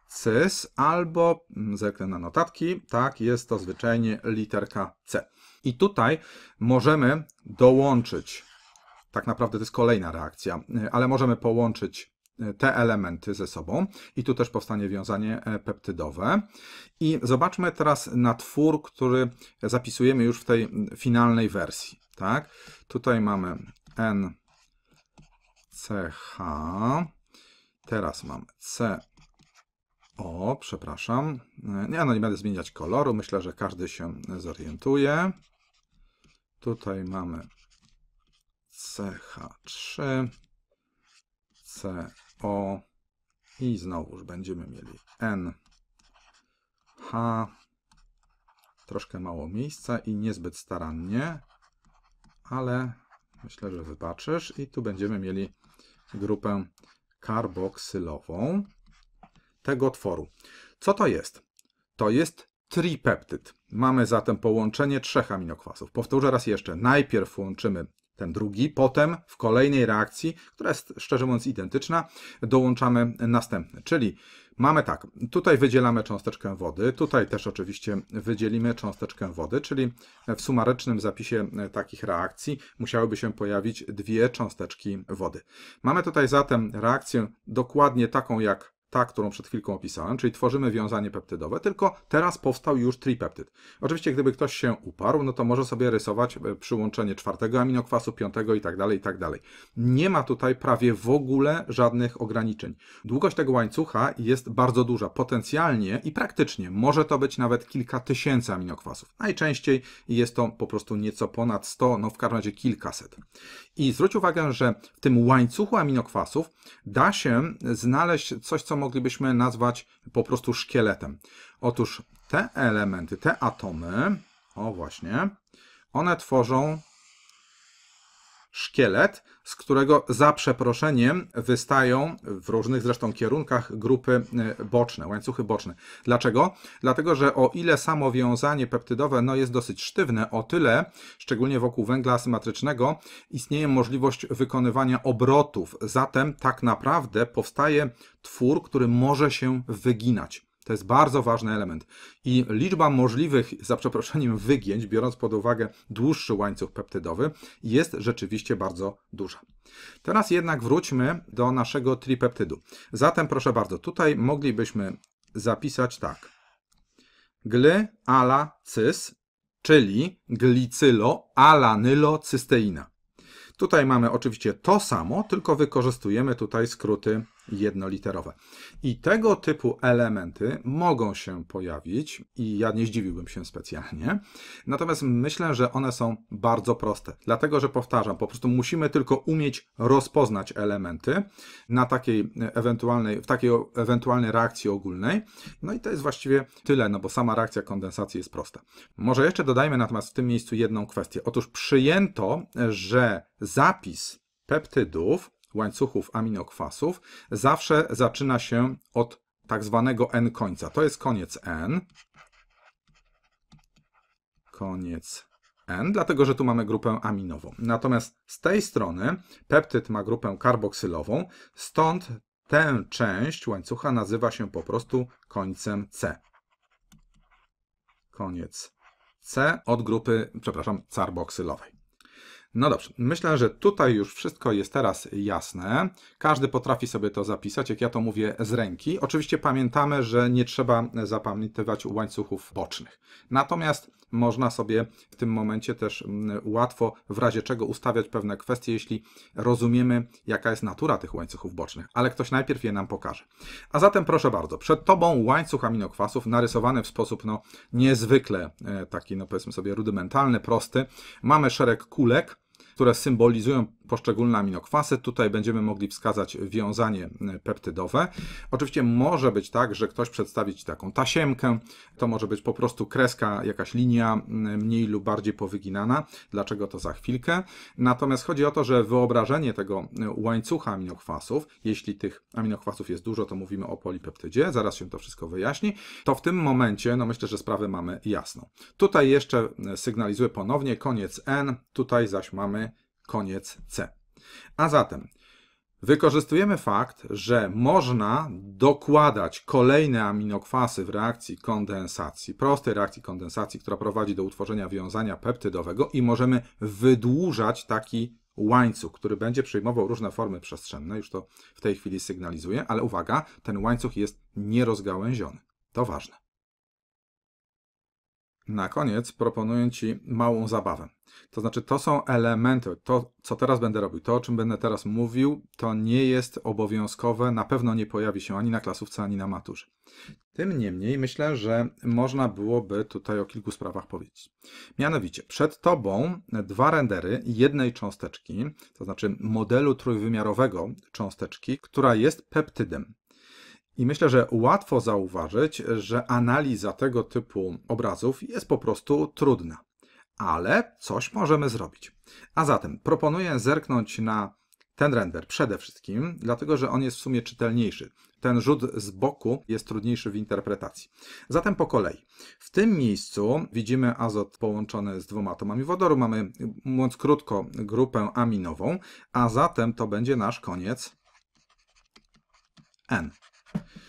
CYS, albo mm, zerknę na notatki, tak, jest to zwyczajnie literka C. I tutaj możemy dołączyć, tak naprawdę to jest kolejna reakcja, e, ale możemy połączyć e, te elementy ze sobą i tu też powstanie wiązanie e, peptydowe. I zobaczmy teraz na twór, który zapisujemy już w tej finalnej wersji. Tak? Tutaj mamy N CH. Teraz mamy CO, przepraszam. Nie, no nie będę zmieniać koloru, myślę, że każdy się zorientuje. Tutaj mamy CH3, CO i znowuż będziemy mieli NH. Troszkę mało miejsca i niezbyt starannie, ale myślę, że wybaczysz. I tu będziemy mieli grupę karboksylową tego tworu. Co to jest? To jest tripeptyd. Mamy zatem połączenie trzech aminokwasów. Powtórzę raz jeszcze. Najpierw łączymy ten drugi, potem w kolejnej reakcji, która jest szczerze mówiąc identyczna, dołączamy następny, czyli Mamy tak, tutaj wydzielamy cząsteczkę wody, tutaj też oczywiście wydzielimy cząsteczkę wody, czyli w sumarycznym zapisie e, takich reakcji musiałyby się pojawić dwie cząsteczki wody. Mamy tutaj zatem reakcję dokładnie taką jak ta, którą przed chwilką opisałem, czyli tworzymy wiązanie peptydowe, tylko teraz powstał już tripeptyd. Oczywiście, gdyby ktoś się uparł, no to może sobie rysować e, przyłączenie czwartego aminokwasu, piątego i tak dalej, i tak dalej. Nie ma tutaj prawie w ogóle żadnych ograniczeń. Długość tego łańcucha jest bardzo duża. Potencjalnie i praktycznie może to być nawet kilka tysięcy aminokwasów. Najczęściej jest to po prostu nieco ponad 100, no w każdym razie kilkaset. I zwróć uwagę, że w tym łańcuchu aminokwasów da się znaleźć coś, co moglibyśmy nazwać po prostu szkieletem. Otóż te elementy, te atomy, o właśnie, one tworzą szkielet, z którego za przeproszeniem wystają w różnych zresztą kierunkach grupy e, boczne, łańcuchy boczne. Dlaczego? Dlatego, że o ile samo wiązanie peptydowe no, jest dosyć sztywne, o tyle, szczególnie wokół węgla asymetrycznego, istnieje możliwość wykonywania obrotów. Zatem tak naprawdę powstaje twór, który może się wyginać. To jest bardzo ważny element. I liczba możliwych, za przeproszeniem, wygięć, biorąc pod uwagę dłuższy łańcuch peptydowy, jest rzeczywiście bardzo duża. Teraz jednak wróćmy do naszego tripeptydu. Zatem proszę bardzo, tutaj moglibyśmy zapisać tak. Glyalacys, czyli glicyloalanylocysteinina. Tutaj mamy oczywiście to samo, tylko wykorzystujemy tutaj skróty jednoliterowe. I tego typu elementy mogą się pojawić i ja nie zdziwiłbym się specjalnie. Natomiast myślę, że one są bardzo proste. Dlatego, że powtarzam, po prostu musimy tylko umieć rozpoznać elementy na takiej ewentualnej, w takiej ewentualnej reakcji ogólnej. No i to jest właściwie tyle, no bo sama reakcja kondensacji jest prosta. Może jeszcze dodajmy natomiast w tym miejscu jedną kwestię. Otóż przyjęto, że zapis peptydów łańcuchów aminokwasów zawsze zaczyna się od tak zwanego N końca. To jest koniec N. Koniec N, dlatego że tu mamy grupę aminową. Natomiast z tej strony peptyd ma grupę karboksylową, stąd tę część łańcucha nazywa się po prostu końcem C. Koniec C od grupy, przepraszam, carboksylowej. No dobrze, myślę, że tutaj już wszystko jest teraz jasne. Każdy potrafi sobie to zapisać, jak ja to mówię z ręki. Oczywiście pamiętamy, że nie trzeba zapamiętywać łańcuchów bocznych. Natomiast można sobie w tym momencie też mm, łatwo w razie czego ustawiać pewne kwestie, jeśli rozumiemy, jaka jest natura tych łańcuchów bocznych, ale ktoś najpierw je nam pokaże. A zatem proszę bardzo, przed Tobą łańcuch aminokwasów narysowany w sposób no, niezwykle e, taki, no powiedzmy sobie, rudymentalny, prosty. Mamy szereg kulek, które symbolizują poszczególne aminokwasy. Tutaj będziemy mogli wskazać wiązanie e, peptydowe. Oczywiście może być tak, że ktoś przedstawić taką tasiemkę, to może być po prostu kreska, jakaś linia mniej lub bardziej powyginana. Dlaczego to za chwilkę? Natomiast chodzi o to, że wyobrażenie tego e, łańcucha aminokwasów, jeśli tych aminokwasów jest dużo, to mówimy o polipeptydzie, zaraz się to wszystko wyjaśni, to w tym momencie, no myślę, że sprawę mamy jasną. Tutaj jeszcze e, sygnalizuję ponownie koniec N, tutaj zaś mamy Koniec C. A zatem wykorzystujemy fakt, że można dokładać kolejne aminokwasy w reakcji kondensacji, prostej reakcji kondensacji, która prowadzi do utworzenia wiązania peptydowego i możemy wydłużać taki łańcuch, który będzie przyjmował różne formy przestrzenne, już to w tej chwili sygnalizuję, ale uwaga, ten łańcuch jest nierozgałęziony. To ważne. Na koniec proponuję Ci małą zabawę. To znaczy, to są elementy, to co teraz będę robił, to o czym będę teraz mówił, to nie jest obowiązkowe, na pewno nie pojawi się ani na klasówce, ani na maturze. Tym niemniej myślę, że można byłoby tutaj o kilku sprawach powiedzieć. Mianowicie, przed Tobą dwa rendery jednej cząsteczki, to znaczy modelu trójwymiarowego cząsteczki, która jest peptydem. I myślę, że łatwo zauważyć, że analiza tego typu obrazów jest po prostu trudna. Ale coś możemy zrobić. A zatem proponuję zerknąć na ten render przede wszystkim, dlatego że on jest w sumie czytelniejszy. Ten rzut z boku jest trudniejszy w interpretacji. Zatem po kolei. W tym miejscu widzimy azot połączony z dwoma atomami wodoru. Mamy, mówiąc krótko, grupę aminową, a zatem to będzie nasz koniec N.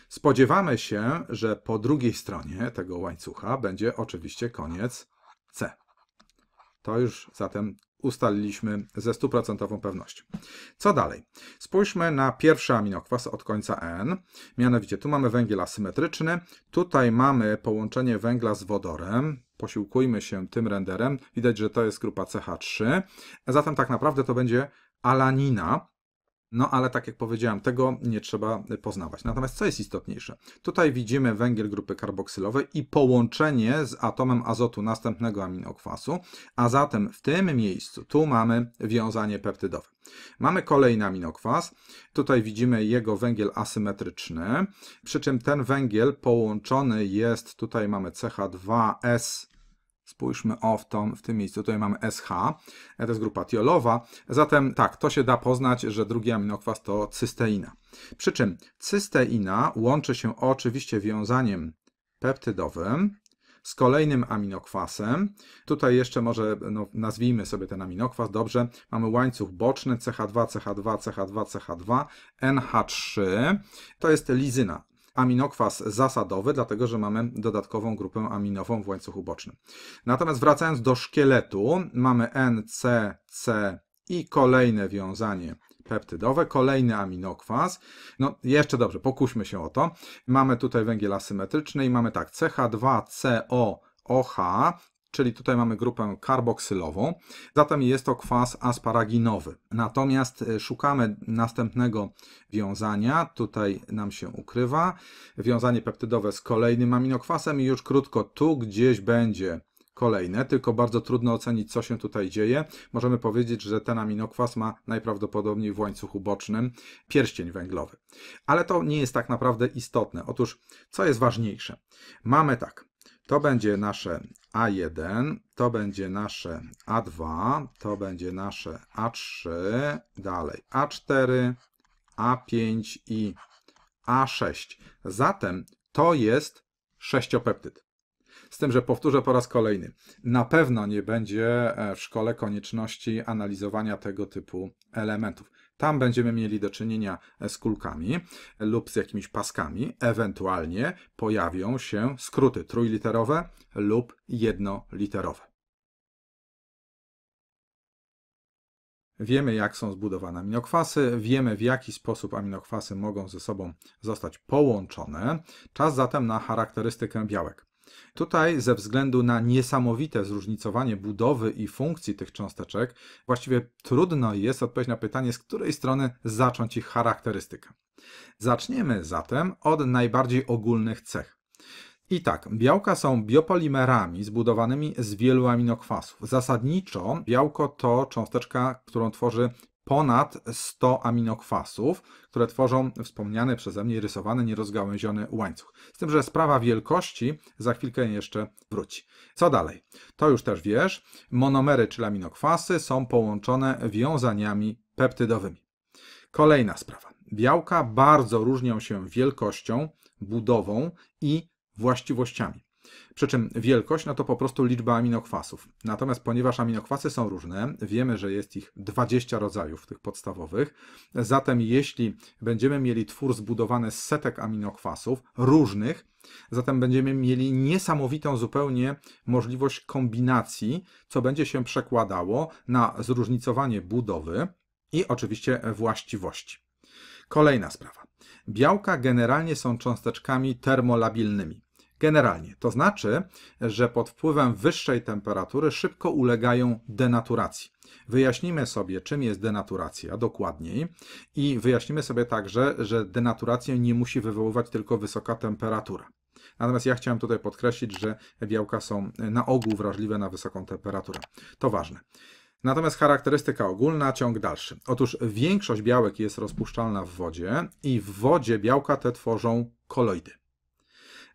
Spodziewamy się, że po drugiej stronie tego łańcucha będzie oczywiście koniec C. To już zatem ustaliliśmy ze stuprocentową pewnością. Co dalej? Spójrzmy na pierwszy aminokwas od końca N. Mianowicie tu mamy węgiel asymetryczny, tutaj mamy połączenie węgla z wodorem. Posiłkujmy się tym renderem. Widać, że to jest grupa CH3. Zatem tak naprawdę to będzie alanina, no ale tak jak powiedziałem, tego nie trzeba poznawać. Natomiast co jest istotniejsze? Tutaj widzimy węgiel grupy karboksylowej i połączenie z atomem azotu następnego aminokwasu, a zatem w tym miejscu tu mamy wiązanie peptydowe. Mamy kolejny aminokwas. Tutaj widzimy jego węgiel asymetryczny, przy czym ten węgiel połączony jest, tutaj mamy CH2S Spójrzmy o w, tom, w tym miejscu, tutaj mamy SH, e, to jest grupa tiolowa. Zatem tak, to się da poznać, że drugi aminokwas to cysteina. Przy czym cysteina łączy się oczywiście wiązaniem peptydowym z kolejnym aminokwasem. Tutaj jeszcze może no, nazwijmy sobie ten aminokwas, dobrze. Mamy łańcuch boczny CH2, CH2, CH2, CH2, NH3. To jest lizyna. Aminokwas zasadowy, dlatego że mamy dodatkową grupę aminową w łańcuchu bocznym. Natomiast wracając do szkieletu, mamy NCC i kolejne wiązanie peptydowe, kolejny aminokwas. No jeszcze dobrze, pokuśmy się o to. Mamy tutaj węgiel asymetryczny i mamy tak ch 2 cooh czyli tutaj mamy grupę karboksylową, zatem jest to kwas asparaginowy. Natomiast e, szukamy następnego wiązania, tutaj nam się ukrywa, wiązanie peptydowe z kolejnym aminokwasem i już krótko tu gdzieś będzie kolejne, tylko bardzo trudno ocenić, co się tutaj dzieje. Możemy powiedzieć, że ten aminokwas ma najprawdopodobniej w łańcuchu bocznym pierścień węglowy. Ale to nie jest tak naprawdę istotne. Otóż, co jest ważniejsze? Mamy tak, to będzie nasze a1, to będzie nasze A2, to będzie nasze A3, dalej A4, A5 i A6. Zatem to jest sześciopeptyd. Z tym, że powtórzę po raz kolejny, na pewno nie będzie e, w szkole konieczności analizowania tego typu elementów. Tam będziemy mieli do czynienia e, z kulkami e, lub z jakimiś paskami. Ewentualnie pojawią się skróty trójliterowe lub jednoliterowe. Wiemy, jak są zbudowane aminokwasy, wiemy, w jaki sposób aminokwasy mogą ze sobą zostać połączone. Czas zatem na charakterystykę białek. Tutaj ze względu na niesamowite zróżnicowanie budowy i funkcji tych cząsteczek, właściwie trudno jest odpowiedzieć na pytanie, z której strony zacząć ich charakterystykę. Zaczniemy zatem od najbardziej ogólnych cech. I tak, białka są biopolimerami zbudowanymi z wielu aminokwasów. Zasadniczo białko to cząsteczka, którą tworzy ponad 100 aminokwasów, które tworzą wspomniany przeze mnie rysowany, nierozgałęziony łańcuch. Z tym, że sprawa wielkości za chwilkę jeszcze wróci. Co dalej? To już też wiesz. Monomery, czyli aminokwasy, są połączone wiązaniami peptydowymi. Kolejna sprawa. Białka bardzo różnią się wielkością, budową i właściwościami. Przy czym wielkość no to po prostu liczba aminokwasów. Natomiast ponieważ aminokwasy są różne, wiemy, że jest ich 20 rodzajów tych podstawowych, zatem jeśli będziemy mieli twór zbudowany z setek aminokwasów różnych, Zatem będziemy mieli niesamowitą zupełnie możliwość kombinacji, co będzie się przekładało na zróżnicowanie budowy i oczywiście właściwości. Kolejna sprawa. Białka generalnie są cząsteczkami termolabilnymi generalnie. To znaczy, że pod wpływem wyższej temperatury szybko ulegają denaturacji. Wyjaśnimy sobie, czym jest denaturacja dokładniej i wyjaśnimy sobie także, że denaturację nie musi wywoływać tylko wysoka temperatura. Natomiast ja chciałem tutaj podkreślić, że białka są na ogół wrażliwe na wysoką temperaturę. To ważne. Natomiast charakterystyka ogólna, ciąg dalszy. Otóż większość białek jest rozpuszczalna w wodzie i w wodzie białka te tworzą koloidy.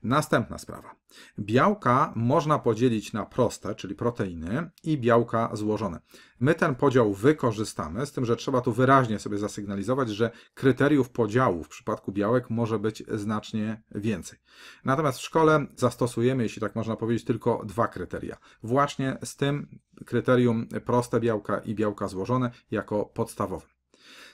Następna sprawa. Białka można podzielić na proste, czyli proteiny, i białka złożone. My ten podział wykorzystamy, z tym, że trzeba tu wyraźnie sobie zasygnalizować, że kryteriów podziału w przypadku białek może być znacznie więcej. Natomiast w szkole zastosujemy, jeśli tak można powiedzieć, tylko dwa kryteria. Właśnie z tym kryterium proste białka i białka złożone jako podstawowe.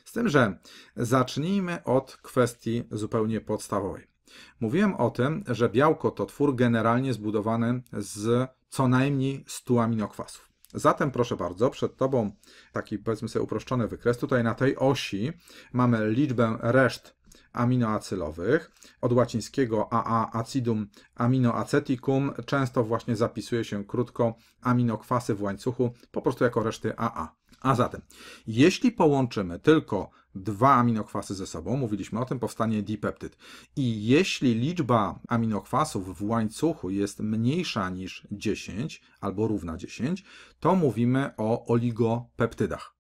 Z tym, że zacznijmy od kwestii zupełnie podstawowej. Mówiłem o tym, że białko to twór generalnie zbudowany z co najmniej 100 aminokwasów. Zatem proszę bardzo, przed Tobą taki powiedzmy sobie uproszczony wykres. Tutaj na tej osi mamy liczbę reszt aminoacylowych. Od łacińskiego AA acidum aminoaceticum często właśnie zapisuje się krótko aminokwasy w łańcuchu po prostu jako reszty AA. A zatem, jeśli połączymy tylko dwa aminokwasy ze sobą, mówiliśmy o tym, powstanie dipeptyd. I jeśli liczba aminokwasów w łańcuchu jest mniejsza niż 10 albo równa 10, to mówimy o oligopeptydach.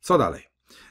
Co dalej?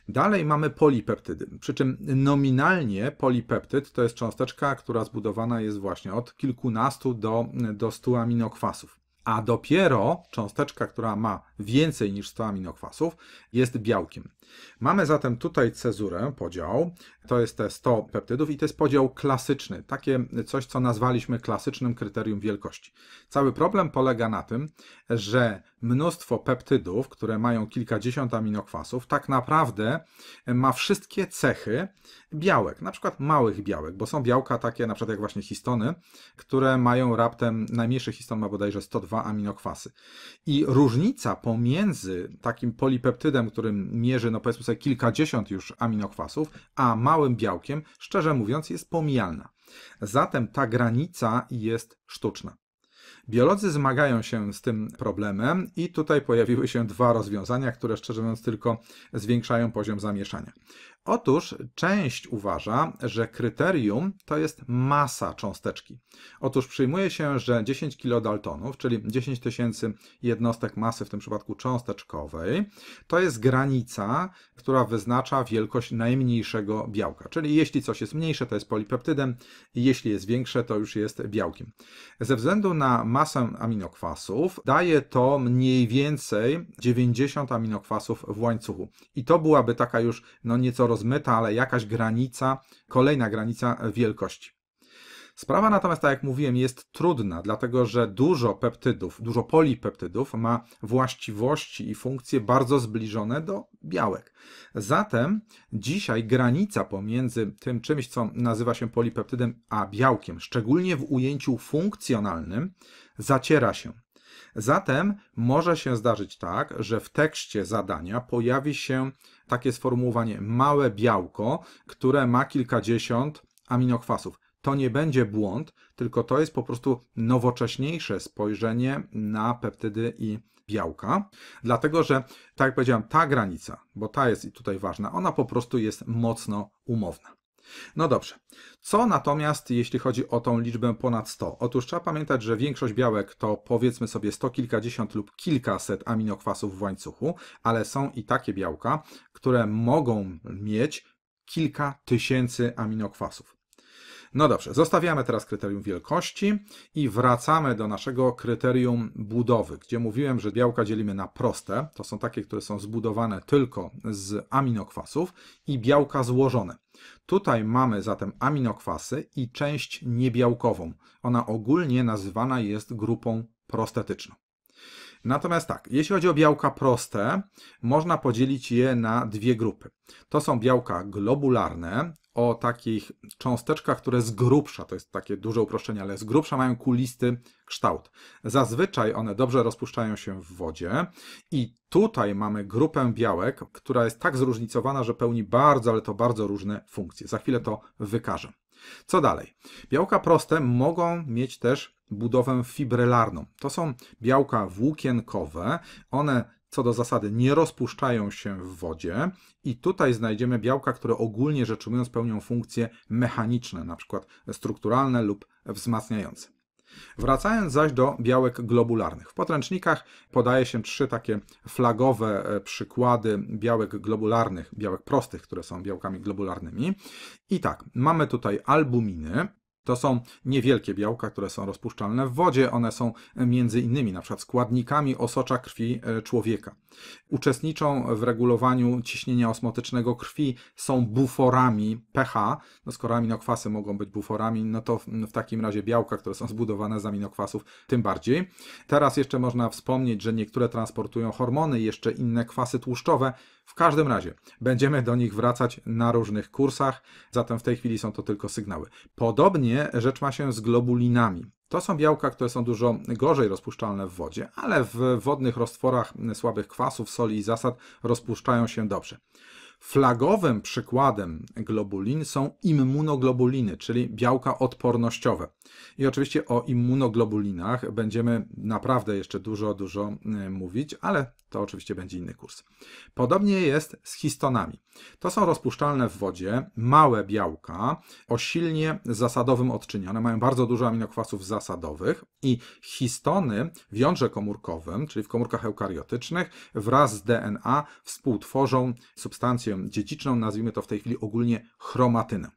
Dalej mamy polipeptydy, przy czym nominalnie polipeptyd to jest cząsteczka, która zbudowana jest właśnie od kilkunastu do, do stu aminokwasów a dopiero cząsteczka, która ma więcej niż 100 aminokwasów, jest białkiem. Mamy zatem tutaj cezurę, podział, to jest te 100 peptydów i to jest podział klasyczny, takie coś, co nazwaliśmy klasycznym kryterium wielkości. Cały problem polega na tym, że mnóstwo peptydów, które mają kilkadziesiąt aminokwasów, tak naprawdę ma wszystkie cechy białek, na przykład małych białek, bo są białka takie, na przykład jak właśnie histony, które mają raptem, najmniejszy histon ma bodajże 102 aminokwasy. I różnica pomiędzy takim polipeptydem, którym mierzy no powiedzmy sobie kilkadziesiąt już aminokwasów, a małym białkiem, szczerze mówiąc, jest pomijalna. Zatem ta granica jest sztuczna. Biolodzy zmagają się z tym problemem i tutaj pojawiły się dwa rozwiązania, które szczerze mówiąc tylko zwiększają poziom zamieszania. Otóż część uważa, że kryterium to jest masa cząsteczki. Otóż przyjmuje się, że 10 kilodaltonów, czyli 10 tysięcy jednostek masy, w tym przypadku cząsteczkowej, to jest granica, która wyznacza wielkość najmniejszego białka. Czyli jeśli coś jest mniejsze, to jest polipeptydem, jeśli jest większe, to już jest białkiem. Ze względu na masę aminokwasów, daje to mniej więcej 90 aminokwasów w łańcuchu. I to byłaby taka już no nieco rozmyta, ale jakaś granica, kolejna granica wielkości. Sprawa natomiast, tak jak mówiłem, jest trudna, dlatego że dużo peptydów, dużo polipeptydów ma właściwości i funkcje bardzo zbliżone do białek. Zatem dzisiaj granica pomiędzy tym czymś, co nazywa się polipeptydem, a białkiem, szczególnie w ujęciu funkcjonalnym, zaciera się. Zatem może się zdarzyć tak, że w tekście zadania pojawi się takie sformułowanie małe białko, które ma kilkadziesiąt aminokwasów to nie będzie błąd, tylko to jest po prostu nowocześniejsze spojrzenie na peptydy i białka, dlatego że, tak jak powiedziałem, ta granica, bo ta jest i tutaj ważna, ona po prostu jest mocno umowna. No dobrze. Co natomiast, jeśli chodzi o tą liczbę ponad 100? Otóż trzeba pamiętać, że większość białek to powiedzmy sobie sto kilkadziesiąt lub kilkaset aminokwasów w łańcuchu, ale są i takie białka, które mogą mieć kilka tysięcy aminokwasów. No dobrze, zostawiamy teraz kryterium wielkości i wracamy do naszego kryterium budowy, gdzie mówiłem, że białka dzielimy na proste, to są takie, które są zbudowane tylko z aminokwasów i białka złożone. Tutaj mamy zatem aminokwasy i część niebiałkową. Ona ogólnie nazywana jest grupą prostetyczną. Natomiast tak, jeśli chodzi o białka proste, można podzielić je na dwie grupy. To są białka globularne, o takich cząsteczkach, które z grubsza, to jest takie duże uproszczenie, ale z grubsza mają kulisty kształt. Zazwyczaj one dobrze rozpuszczają się w wodzie i tutaj mamy grupę białek, która jest tak zróżnicowana, że pełni bardzo, ale to bardzo różne funkcje. Za chwilę to wykażę. Co dalej? Białka proste mogą mieć też budowę fibrylarną. To są białka włókienkowe. One co do zasady nie rozpuszczają się w wodzie i tutaj znajdziemy białka, które ogólnie rzecz ujmując pełnią funkcje mechaniczne, na przykład strukturalne lub wzmacniające. Wracając zaś do białek globularnych. W podręcznikach podaje się trzy takie flagowe e, przykłady białek globularnych, białek prostych, które są białkami globularnymi. I tak, mamy tutaj albuminy, to są niewielkie białka, które są rozpuszczalne w wodzie. One są między innymi na przykład składnikami osocza krwi e, człowieka. Uczestniczą w regulowaniu ciśnienia osmotycznego krwi, są buforami pH. No skoro aminokwasy mogą być buforami, no to w takim razie białka, które są zbudowane z aminokwasów, tym bardziej. Teraz jeszcze można wspomnieć, że niektóre transportują hormony, jeszcze inne kwasy tłuszczowe. W każdym razie będziemy do nich wracać na różnych kursach, zatem w tej chwili są to tylko sygnały. Podobnie rzecz ma się z globulinami. To są białka, które są dużo gorzej rozpuszczalne w wodzie, ale w wodnych roztworach słabych kwasów, soli i zasad rozpuszczają się dobrze. Flagowym przykładem globulin są immunoglobuliny, czyli białka odpornościowe. I oczywiście o immunoglobulinach będziemy naprawdę jeszcze dużo, dużo e, mówić, ale to oczywiście będzie inny kurs. Podobnie jest z histonami. To są rozpuszczalne w wodzie małe białka o silnie zasadowym odczynie. One mają bardzo dużo aminokwasów zasadowych i histony w jądrze komórkowym, czyli w komórkach eukariotycznych, wraz z DNA współtworzą substancję dziedziczną, nazwijmy to w tej chwili ogólnie chromatynę.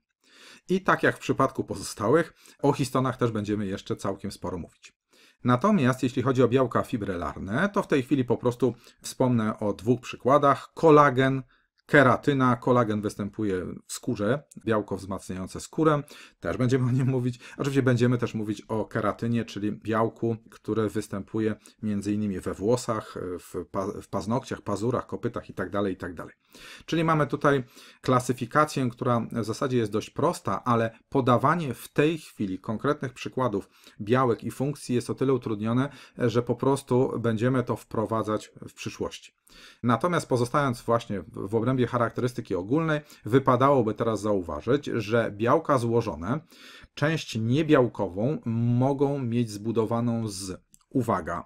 I tak jak w przypadku pozostałych, o histonach też będziemy jeszcze całkiem sporo mówić. Natomiast jeśli chodzi o białka fibrylarne, to w tej chwili po prostu wspomnę o dwóch przykładach. Kolagen Keratyna, kolagen występuje w skórze, białko wzmacniające skórę, też będziemy o nim mówić. Oczywiście będziemy też mówić o keratynie, czyli białku, które występuje m.in. we włosach, w, pa w paznokciach, pazurach, kopytach itd., tak itd. Tak czyli mamy tutaj klasyfikację, która w zasadzie jest dość prosta, ale podawanie w tej chwili konkretnych przykładów białek i funkcji jest o tyle utrudnione, że po prostu będziemy to wprowadzać w przyszłości. Natomiast pozostając właśnie w obrębie obrębie charakterystyki ogólnej wypadałoby teraz zauważyć, że białka złożone część niebiałkową mogą mieć zbudowaną z Uwaga,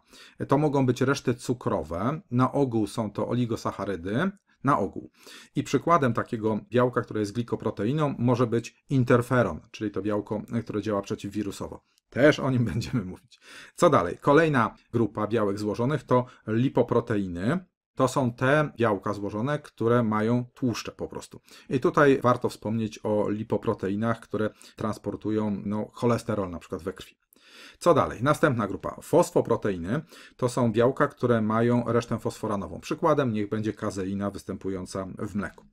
to mogą być reszty cukrowe, na ogół są to oligosacharydy, na ogół. I przykładem takiego białka, które jest glikoproteiną, może być interferon, czyli to białko, które działa przeciwwirusowo. Też o nim będziemy mówić. Co dalej? Kolejna grupa białek złożonych to lipoproteiny. To są te białka złożone, które mają tłuszcze po prostu. I tutaj warto wspomnieć o lipoproteinach, które transportują no, cholesterol na przykład we krwi. Co dalej? Następna grupa. Fosfoproteiny to są białka, które mają resztę fosforanową. Przykładem niech będzie kazeina występująca w mleku.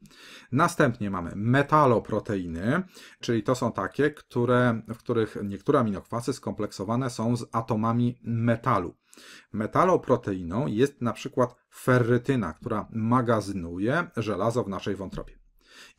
Następnie mamy metaloproteiny, czyli to są takie, które, w których niektóre aminokwasy skompleksowane są z atomami metalu. Metaloproteiną jest na przykład ferrytyna, która magazynuje żelazo w naszej wątrobie.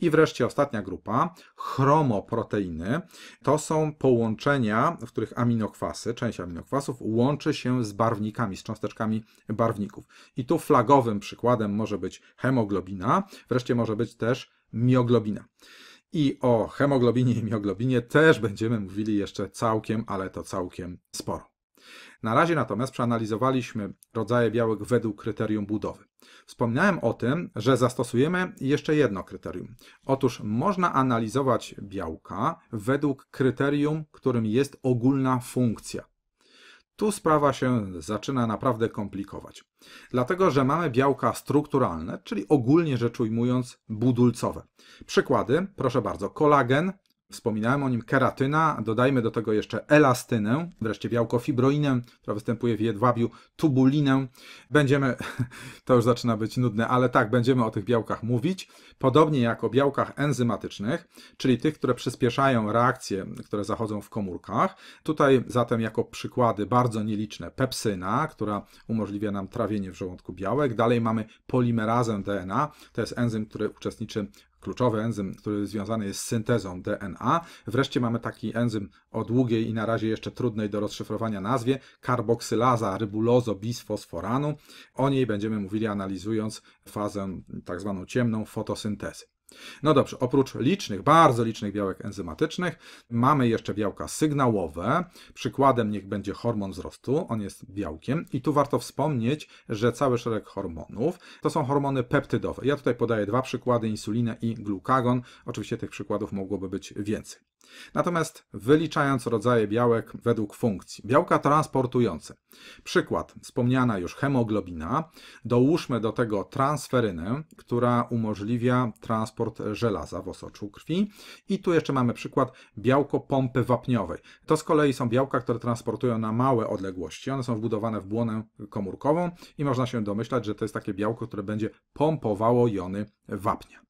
I wreszcie ostatnia grupa, chromoproteiny, to są połączenia, w których aminokwasy, część aminokwasów łączy się z barwnikami, z cząsteczkami barwników. I tu flagowym przykładem może być hemoglobina, wreszcie może być też mioglobina. I o hemoglobinie i mioglobinie też będziemy mówili jeszcze całkiem, ale to całkiem sporo. Na razie natomiast przeanalizowaliśmy rodzaje białek według kryterium budowy. Wspomniałem o tym, że zastosujemy jeszcze jedno kryterium. Otóż można analizować białka według kryterium, którym jest ogólna funkcja. Tu sprawa się zaczyna naprawdę komplikować. Dlatego, że mamy białka strukturalne, czyli ogólnie rzecz ujmując budulcowe. Przykłady, proszę bardzo, kolagen Wspominałem o nim keratyna, dodajmy do tego jeszcze elastynę, wreszcie białkofibroinę, która występuje w jedwabiu, tubulinę. Będziemy, to już zaczyna być nudne, ale tak, będziemy o tych białkach mówić, podobnie jak o białkach enzymatycznych, czyli tych, które przyspieszają reakcje, które zachodzą w komórkach. Tutaj zatem jako przykłady bardzo nieliczne pepsyna, która umożliwia nam trawienie w żołądku białek. Dalej mamy polimerazę DNA, to jest enzym, który uczestniczy kluczowy enzym, który związany jest z syntezą DNA. Wreszcie mamy taki enzym o długiej i na razie jeszcze trudnej do rozszyfrowania nazwie, karboksylaza rybulozo bisfosforanu. O niej będziemy mówili analizując fazę tak zwaną ciemną fotosyntezy. No dobrze, oprócz licznych, bardzo licznych białek enzymatycznych, mamy jeszcze białka sygnałowe. Przykładem niech będzie hormon wzrostu, on jest białkiem. I tu warto wspomnieć, że cały szereg hormonów to są hormony peptydowe. Ja tutaj podaję dwa przykłady: insulinę i glukagon. Oczywiście tych przykładów mogłoby być więcej. Natomiast wyliczając rodzaje białek według funkcji, białka transportujące. Przykład, wspomniana już hemoglobina. Dołóżmy do tego transferynę, która umożliwia transport transport żelaza w osoczu krwi. I tu jeszcze mamy przykład białko pompy wapniowej. To z kolei są białka, które transportują na małe odległości. One są wbudowane w błonę komórkową i można się domyślać, że to jest takie białko, które będzie pompowało jony wapnia.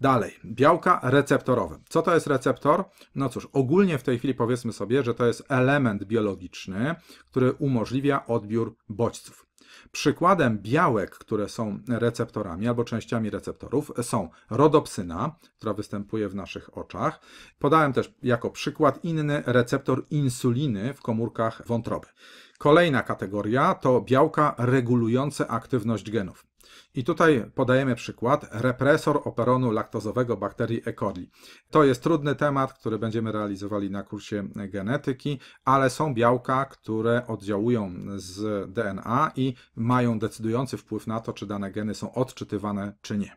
Dalej, białka receptorowe. Co to jest receptor? No cóż, ogólnie w tej chwili powiedzmy sobie, że to jest element biologiczny, który umożliwia odbiór bodźców. Przykładem białek, które są receptorami albo częściami receptorów, są rodopsyna, która występuje w naszych oczach. Podałem też jako przykład inny receptor insuliny w komórkach wątroby. Kolejna kategoria to białka regulujące aktywność genów. I tutaj podajemy przykład represor operonu laktozowego bakterii E. coli. To jest trudny temat, który będziemy realizowali na kursie genetyki, ale są białka, które oddziałują z DNA i mają decydujący wpływ na to, czy dane geny są odczytywane, czy nie.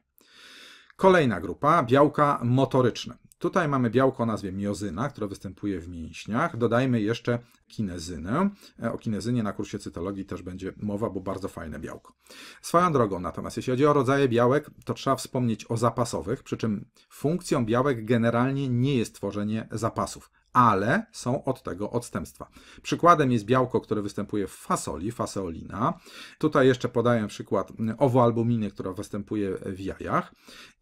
Kolejna grupa białka motoryczne. Tutaj mamy białko o nazwie miozyna, które występuje w mięśniach. Dodajmy jeszcze kinezynę. E, o kinezynie na kursie cytologii też będzie mowa, bo bardzo fajne białko. Swoją drogą natomiast, jeśli chodzi o rodzaje białek, to trzeba wspomnieć o zapasowych, przy czym funkcją białek generalnie nie jest tworzenie zapasów, ale są od tego odstępstwa. Przykładem jest białko, które występuje w fasoli, faseolina. Tutaj jeszcze podaję przykład owoalbuminy, która występuje w jajach.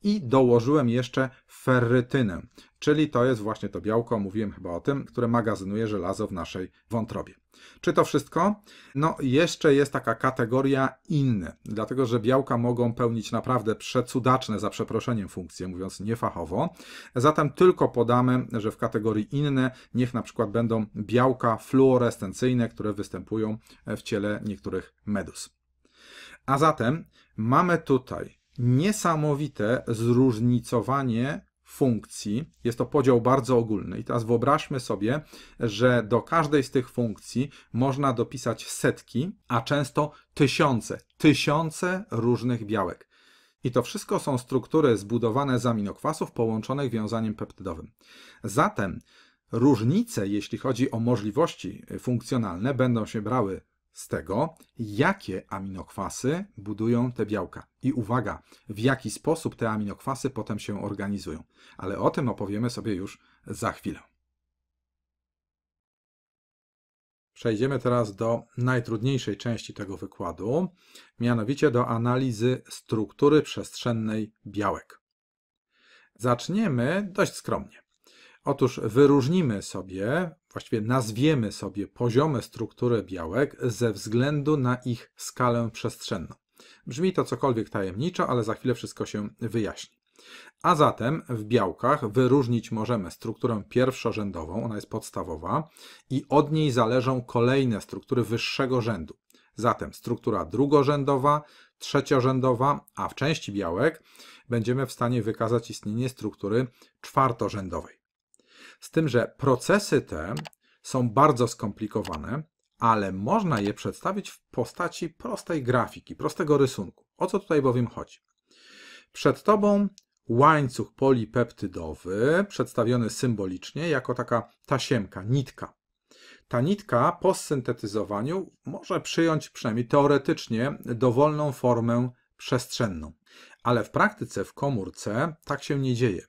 I dołożyłem jeszcze ferrytynę, czyli to jest właśnie to białko, mówiłem chyba o tym, które magazynuje żelazo w naszej wątrobie. Czy to wszystko? No, jeszcze jest taka kategoria inny, dlatego że białka mogą pełnić naprawdę przecudaczne, za przeproszeniem, funkcje, mówiąc niefachowo. Zatem tylko podamy, że w kategorii inne niech na przykład będą białka fluorescencyjne, które występują w ciele niektórych medus. A zatem mamy tutaj niesamowite zróżnicowanie funkcji. Jest to podział bardzo ogólny. I teraz wyobraźmy sobie, że do każdej z tych funkcji można dopisać setki, a często tysiące, tysiące różnych białek. I to wszystko są struktury zbudowane z aminokwasów połączonych wiązaniem peptydowym. Zatem różnice, jeśli chodzi o możliwości funkcjonalne, będą się brały z tego, jakie aminokwasy budują te białka. I uwaga, w jaki sposób te aminokwasy potem się organizują. Ale o tym opowiemy sobie już za chwilę. Przejdziemy teraz do najtrudniejszej części tego wykładu, mianowicie do analizy struktury przestrzennej białek. Zaczniemy dość skromnie. Otóż wyróżnimy sobie, właściwie nazwiemy sobie poziome struktury białek ze względu na ich skalę przestrzenną. Brzmi to cokolwiek tajemniczo, ale za chwilę wszystko się wyjaśni. A zatem w białkach wyróżnić możemy strukturę pierwszorzędową, ona jest podstawowa, i od niej zależą kolejne struktury wyższego rzędu. Zatem struktura drugorzędowa, trzeciorzędowa, a w części białek będziemy w stanie wykazać istnienie struktury czwartorzędowej. Z tym, że procesy te są bardzo skomplikowane, ale można je przedstawić w postaci prostej grafiki, prostego rysunku. O co tutaj bowiem chodzi? Przed Tobą łańcuch polipeptydowy, przedstawiony symbolicznie jako taka tasiemka, nitka. Ta nitka po syntetyzowaniu może przyjąć przynajmniej teoretycznie dowolną formę przestrzenną, ale w praktyce w komórce tak się nie dzieje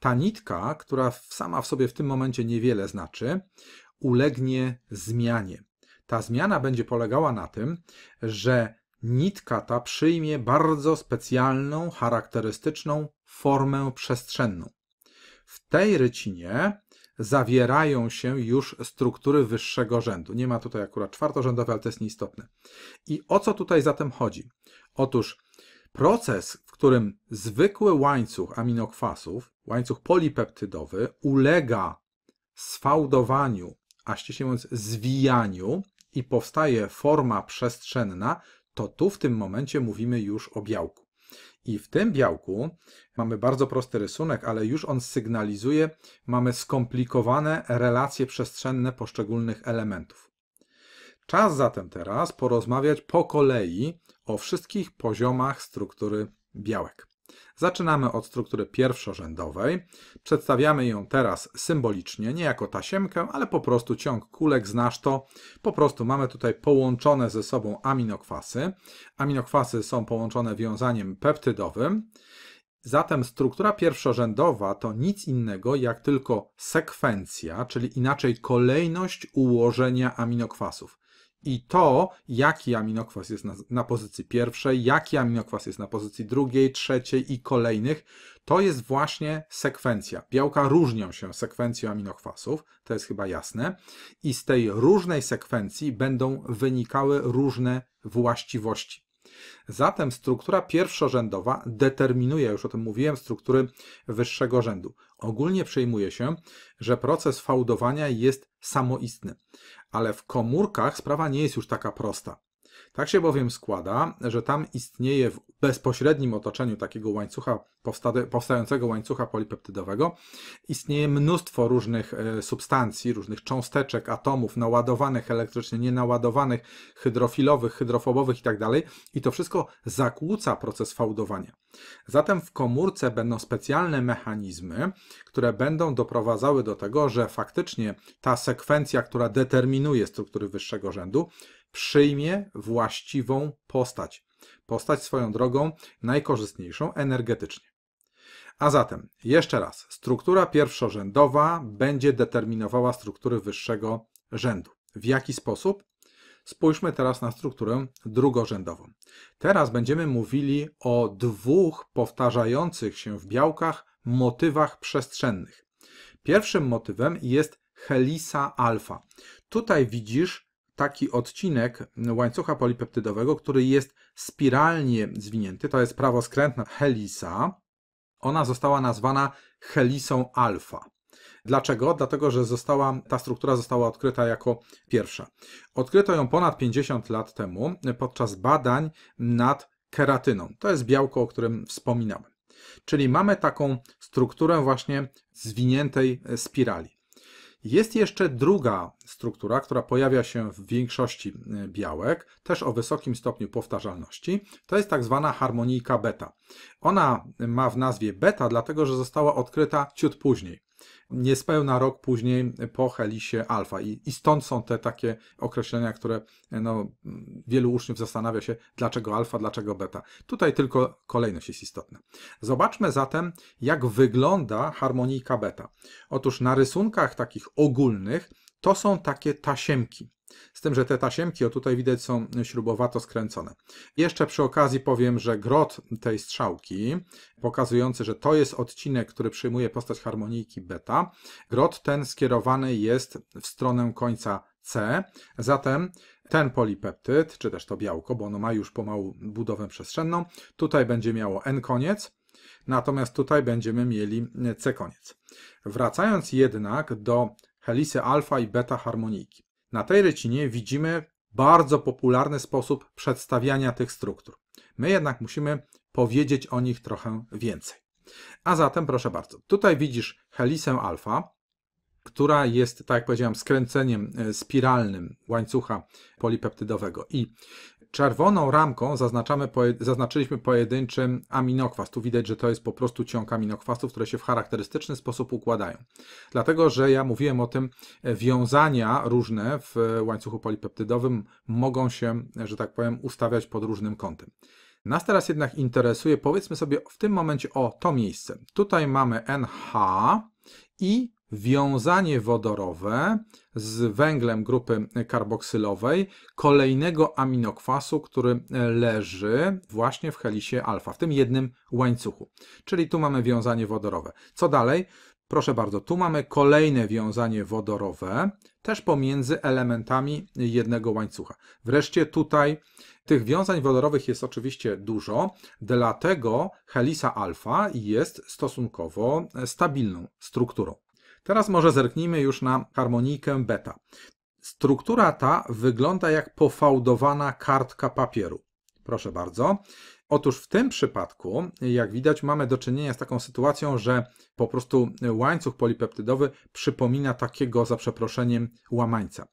ta nitka, która sama w sobie w tym momencie niewiele znaczy, ulegnie zmianie. Ta zmiana będzie polegała na tym, że nitka ta przyjmie bardzo specjalną, charakterystyczną formę przestrzenną. W tej rycinie zawierają się już struktury wyższego rzędu. Nie ma tutaj akurat czwartorzędowe, ale to jest nieistotne. I o co tutaj zatem chodzi? Otóż Proces, w którym zwykły łańcuch aminokwasów, łańcuch polipeptydowy, ulega sfałdowaniu, a ściśle mówiąc zwijaniu i powstaje forma przestrzenna, to tu w tym momencie mówimy już o białku. I w tym białku mamy bardzo prosty rysunek, ale już on sygnalizuje, mamy skomplikowane relacje przestrzenne poszczególnych elementów. Czas zatem teraz porozmawiać po kolei o wszystkich poziomach struktury białek. Zaczynamy od struktury pierwszorzędowej. Przedstawiamy ją teraz symbolicznie, nie jako tasiemkę, ale po prostu ciąg kulek, znasz to. Po prostu mamy tutaj połączone ze sobą aminokwasy. Aminokwasy są połączone wiązaniem peptydowym. Zatem struktura pierwszorzędowa to nic innego jak tylko sekwencja, czyli inaczej kolejność ułożenia aminokwasów i to, jaki aminokwas jest na, na, pozycji pierwszej, jaki aminokwas jest na pozycji drugiej, trzeciej i kolejnych, to jest właśnie sekwencja. Białka różnią się sekwencją aminokwasów, to jest chyba jasne, i z tej różnej sekwencji będą wynikały różne właściwości. Zatem struktura pierwszorzędowa determinuje, już o tym mówiłem, struktury wyższego rzędu. Ogólnie przyjmuje się, że proces fałdowania jest samoistny, ale w komórkach sprawa nie jest już taka prosta. Tak się bowiem składa, że tam istnieje w bezpośrednim otoczeniu takiego łańcucha, powstającego łańcucha polipeptydowego, istnieje mnóstwo różnych e, substancji, różnych cząsteczek, atomów naładowanych elektrycznie, nienaładowanych, hydrofilowych, hydrofobowych itd. Tak I to wszystko zakłóca proces fałdowania. Zatem w komórce będą specjalne mechanizmy, które będą doprowadzały do tego, że faktycznie ta sekwencja, która determinuje struktury wyższego rzędu, przyjmie właściwą postać. Postać swoją drogą najkorzystniejszą energetycznie. A zatem, jeszcze raz, struktura pierwszorzędowa będzie determinowała struktury wyższego rzędu. W jaki sposób? Spójrzmy teraz na strukturę drugorzędową. Teraz będziemy mówili o dwóch powtarzających się w białkach motywach przestrzennych. Pierwszym motywem jest helisa alfa. Tutaj widzisz taki odcinek łańcucha polipeptydowego, który jest spiralnie zwinięty, to jest prawoskrętna helisa. Ona została nazwana helisą alfa. Dlaczego? Dlatego, że została, ta struktura została odkryta jako pierwsza. Odkryto ją ponad 50 lat temu podczas badań nad keratyną. To jest białko, o którym wspominałem. Czyli mamy taką strukturę właśnie zwiniętej spirali. Jest jeszcze druga struktura, która pojawia się w większości e, białek, też o wysokim stopniu powtarzalności. To jest tak zwana harmonijka beta. Ona ma w nazwie beta, dlatego że została odkryta ciut później niespełna rok później po Helisie Alfa. I, I, stąd są te takie określenia, które no, wielu uczniów zastanawia się, dlaczego alfa, dlaczego beta. Tutaj tylko kolejność jest istotna. Zobaczmy zatem, jak wygląda harmonika beta. Otóż na rysunkach takich ogólnych to są takie tasiemki. Z tym, że te tasiemki, o tutaj widać, są śrubowato skręcone. Jeszcze przy okazji powiem, że grot tej strzałki, pokazujący, że to jest odcinek, który przyjmuje postać harmonijki beta, grot ten skierowany jest w stronę końca C, zatem ten polipeptyd, czy też to białko, bo ono ma już pomału budowę przestrzenną, tutaj będzie miało N koniec, natomiast tutaj będziemy mieli C koniec. Wracając jednak do helisy alfa i beta harmoniki. Na tej rycinie widzimy bardzo popularny sposób przedstawiania tych struktur. My jednak musimy powiedzieć o nich trochę więcej. A zatem proszę bardzo, tutaj widzisz helisę alfa, która jest, tak jak powiedziałem, skręceniem e, spiralnym łańcucha polipeptydowego. I Czerwoną ramką zaznaczamy, zaznaczyliśmy pojedynczy aminokwas. Tu widać, że to jest po prostu ciąg aminokwasów, które się w charakterystyczny sposób układają. Dlatego, że ja mówiłem o tym, e, wiązania różne w łańcuchu polipeptydowym mogą się, e, że tak powiem, ustawiać pod różnym kątem. Nas teraz jednak interesuje, powiedzmy sobie w tym momencie o to miejsce. Tutaj mamy NH i wiązanie wodorowe z węglem grupy karboksylowej kolejnego aminokwasu, który leży właśnie w helisie alfa, w tym jednym łańcuchu. Czyli tu mamy wiązanie wodorowe. Co dalej? Proszę bardzo, tu mamy kolejne wiązanie wodorowe, też pomiędzy elementami jednego łańcucha. Wreszcie tutaj tych wiązań wodorowych jest oczywiście dużo, dlatego helisa alfa jest stosunkowo stabilną strukturą. Teraz może zerknijmy już na harmonijkę beta. Struktura ta wygląda jak pofałdowana kartka papieru. Proszę bardzo. Otóż w tym przypadku, jak widać, mamy do czynienia z taką sytuacją, że po prostu łańcuch polipeptydowy przypomina takiego, za przeproszeniem, łamańca.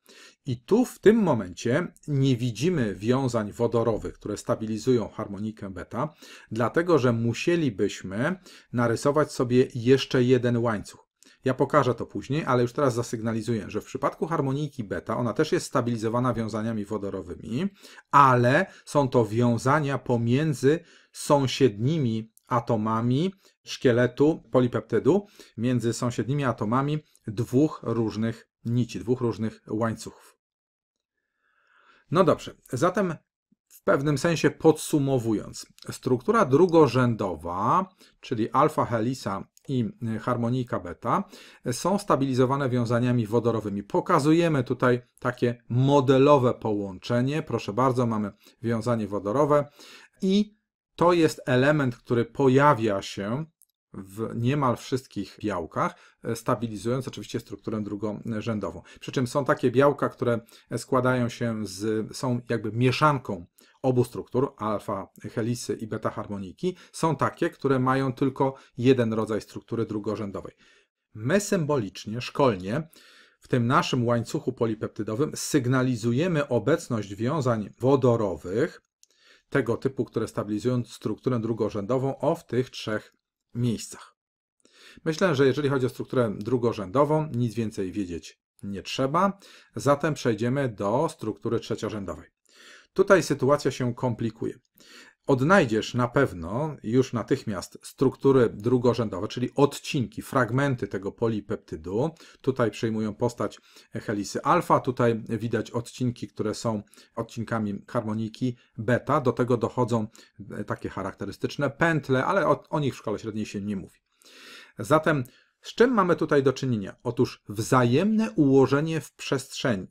I tu w tym momencie nie widzimy wiązań wodorowych, które stabilizują harmonikę beta, dlatego że musielibyśmy narysować sobie jeszcze jeden łańcuch. Ja pokażę to później, ale już teraz zasygnalizuję, że w przypadku harmonijki beta ona też jest stabilizowana wiązaniami wodorowymi, ale są to wiązania pomiędzy sąsiednimi atomami szkieletu polipeptydu, między sąsiednimi atomami dwóch różnych nici, dwóch różnych łańcuchów. No dobrze, zatem w pewnym sensie podsumowując, struktura drugorzędowa, czyli alfa helisa i e, harmonika beta e, są stabilizowane wiązaniami wodorowymi. Pokazujemy tutaj takie modelowe połączenie. Proszę bardzo, mamy wiązanie wodorowe i to jest element, który pojawia się w niemal wszystkich białkach, e, stabilizując oczywiście strukturę drugorzędową. Przy czym są takie białka, które składają się z, są jakby mieszanką obu struktur, alfa helisy i beta harmoniki, są takie, które mają tylko jeden rodzaj struktury drugorzędowej. My symbolicznie, szkolnie, w tym naszym łańcuchu polipeptydowym sygnalizujemy obecność wiązań wodorowych, tego typu, które stabilizują strukturę drugorzędową o w tych trzech miejscach. Myślę, że jeżeli chodzi o strukturę drugorzędową, nic więcej wiedzieć nie trzeba, zatem przejdziemy do struktury trzeciorzędowej. Tutaj sytuacja się komplikuje. Odnajdziesz na pewno już natychmiast struktury drugorzędowe, czyli odcinki, fragmenty tego polipeptydu. Tutaj przejmują postać helisy alfa, tutaj widać odcinki, które są odcinkami harmoniki beta. Do tego dochodzą e, takie charakterystyczne pętle, ale o, o nich w szkole średniej się nie mówi. Zatem z czym mamy tutaj do czynienia? Otóż wzajemne ułożenie w przestrzeni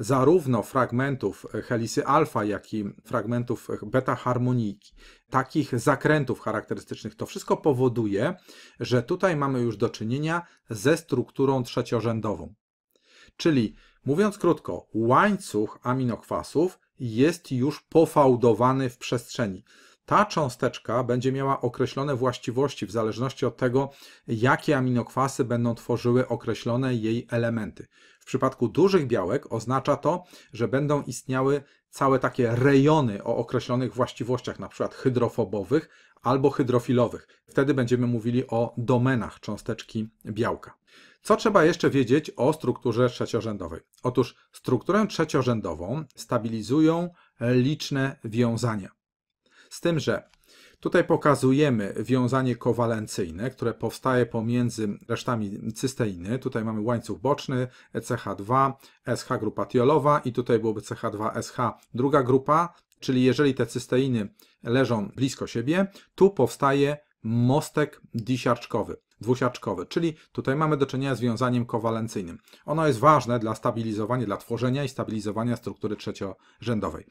zarówno fragmentów helisy alfa, jak i fragmentów beta harmoniki, takich zakrętów charakterystycznych. To wszystko powoduje, że tutaj mamy już do czynienia ze strukturą trzeciorzędową. Czyli, mówiąc krótko, łańcuch aminokwasów jest już pofałdowany w przestrzeni. Ta cząsteczka będzie miała określone właściwości w zależności od tego, jakie aminokwasy będą tworzyły określone jej elementy. W przypadku dużych białek oznacza to, że będą istniały całe takie rejony o określonych właściwościach, na przykład hydrofobowych albo hydrofilowych. Wtedy będziemy mówili o domenach cząsteczki białka. Co trzeba jeszcze wiedzieć o strukturze trzeciorzędowej? Otóż strukturę trzeciorzędową stabilizują liczne wiązania. Z tym, że Tutaj pokazujemy wiązanie kowalencyjne, które powstaje pomiędzy resztami cysteiny. Tutaj mamy łańcuch boczny e CH2, SH grupa tiolowa i tutaj byłoby CH2SH druga grupa, czyli jeżeli te cysteiny leżą blisko siebie, tu powstaje mostek disiarczkowy dwusiaczkowy, czyli tutaj mamy do czynienia z wiązaniem kowalencyjnym. Ono jest ważne dla stabilizowania, dla tworzenia i stabilizowania struktury trzeciorzędowej.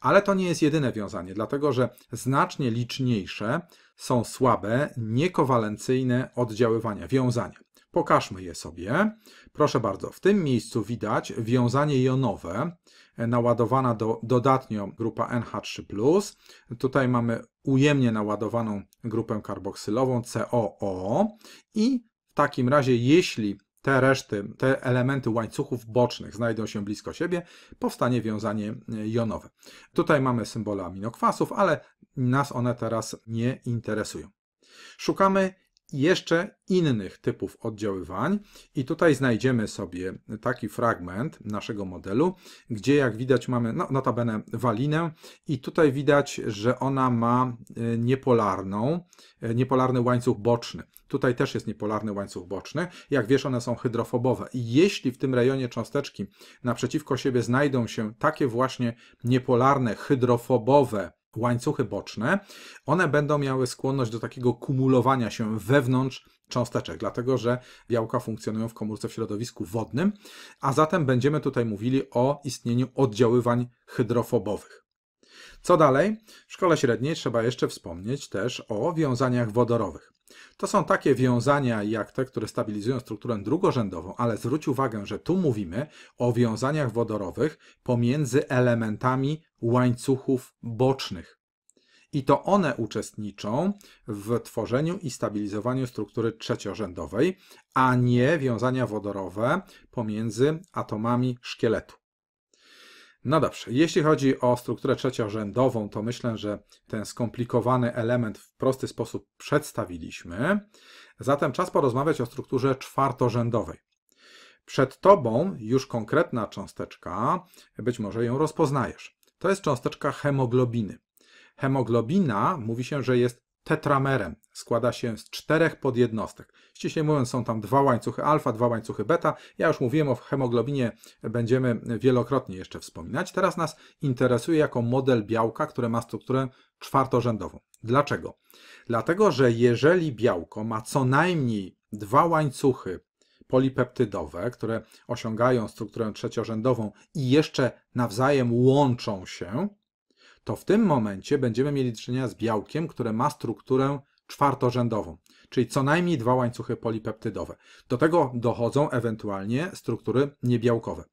Ale to nie jest jedyne wiązanie, dlatego że znacznie liczniejsze są słabe, niekowalencyjne oddziaływania, wiązania. Pokażmy je sobie. Proszę bardzo, w tym miejscu widać wiązanie jonowe, naładowana do, dodatnio grupa NH3+. Tutaj mamy ujemnie naładowaną grupę karboksylową COO i w takim razie, jeśli te reszty, te elementy łańcuchów bocznych znajdą się blisko siebie, powstanie wiązanie e, jonowe. Tutaj mamy symbole aminokwasów, ale nas one teraz nie interesują. Szukamy jeszcze innych typów oddziaływań. I tutaj znajdziemy sobie taki fragment naszego modelu, gdzie jak widać mamy no, notabene walinę i tutaj widać, że ona ma e, niepolarną, e, niepolarny łańcuch boczny. Tutaj też jest niepolarny łańcuch boczny. Jak wiesz, one są hydrofobowe. I jeśli w tym rejonie cząsteczki naprzeciwko siebie znajdą się takie właśnie niepolarne, hydrofobowe łańcuchy boczne, one będą miały skłonność do takiego kumulowania się wewnątrz cząsteczek, dlatego że białka funkcjonują w komórce w środowisku wodnym, a zatem będziemy tutaj mówili o istnieniu oddziaływań hydrofobowych. Co dalej? W szkole średniej trzeba jeszcze wspomnieć też o wiązaniach wodorowych. To są takie wiązania jak te, które stabilizują strukturę drugorzędową, ale zwróć uwagę, że tu mówimy o wiązaniach wodorowych pomiędzy elementami łańcuchów bocznych. I to one uczestniczą w tworzeniu i stabilizowaniu struktury trzeciorzędowej, a nie wiązania wodorowe pomiędzy atomami szkieletu. No dobrze, jeśli chodzi o strukturę trzeciorzędową, to myślę, że ten skomplikowany element w prosty sposób przedstawiliśmy. Zatem czas porozmawiać o strukturze czwartorzędowej. Przed Tobą już konkretna cząsteczka, być może ją rozpoznajesz. To jest cząsteczka hemoglobiny. Hemoglobina mówi się, że jest tetramerem. Składa się z czterech podjednostek. Ściśle mówiąc, są tam dwa łańcuchy alfa, dwa łańcuchy beta. Ja już mówiłem o hemoglobinie, będziemy wielokrotnie jeszcze wspominać. Teraz nas interesuje jako model białka, które ma strukturę czwartorzędową. Dlaczego? Dlatego, że jeżeli białko ma co najmniej dwa łańcuchy polipeptydowe, które osiągają strukturę trzeciorzędową i jeszcze nawzajem łączą się, to w tym momencie będziemy mieli do czynienia z białkiem, które ma strukturę czwartorzędową czyli co najmniej dwa łańcuchy polipeptydowe. Do tego dochodzą ewentualnie struktury niebiałkowe.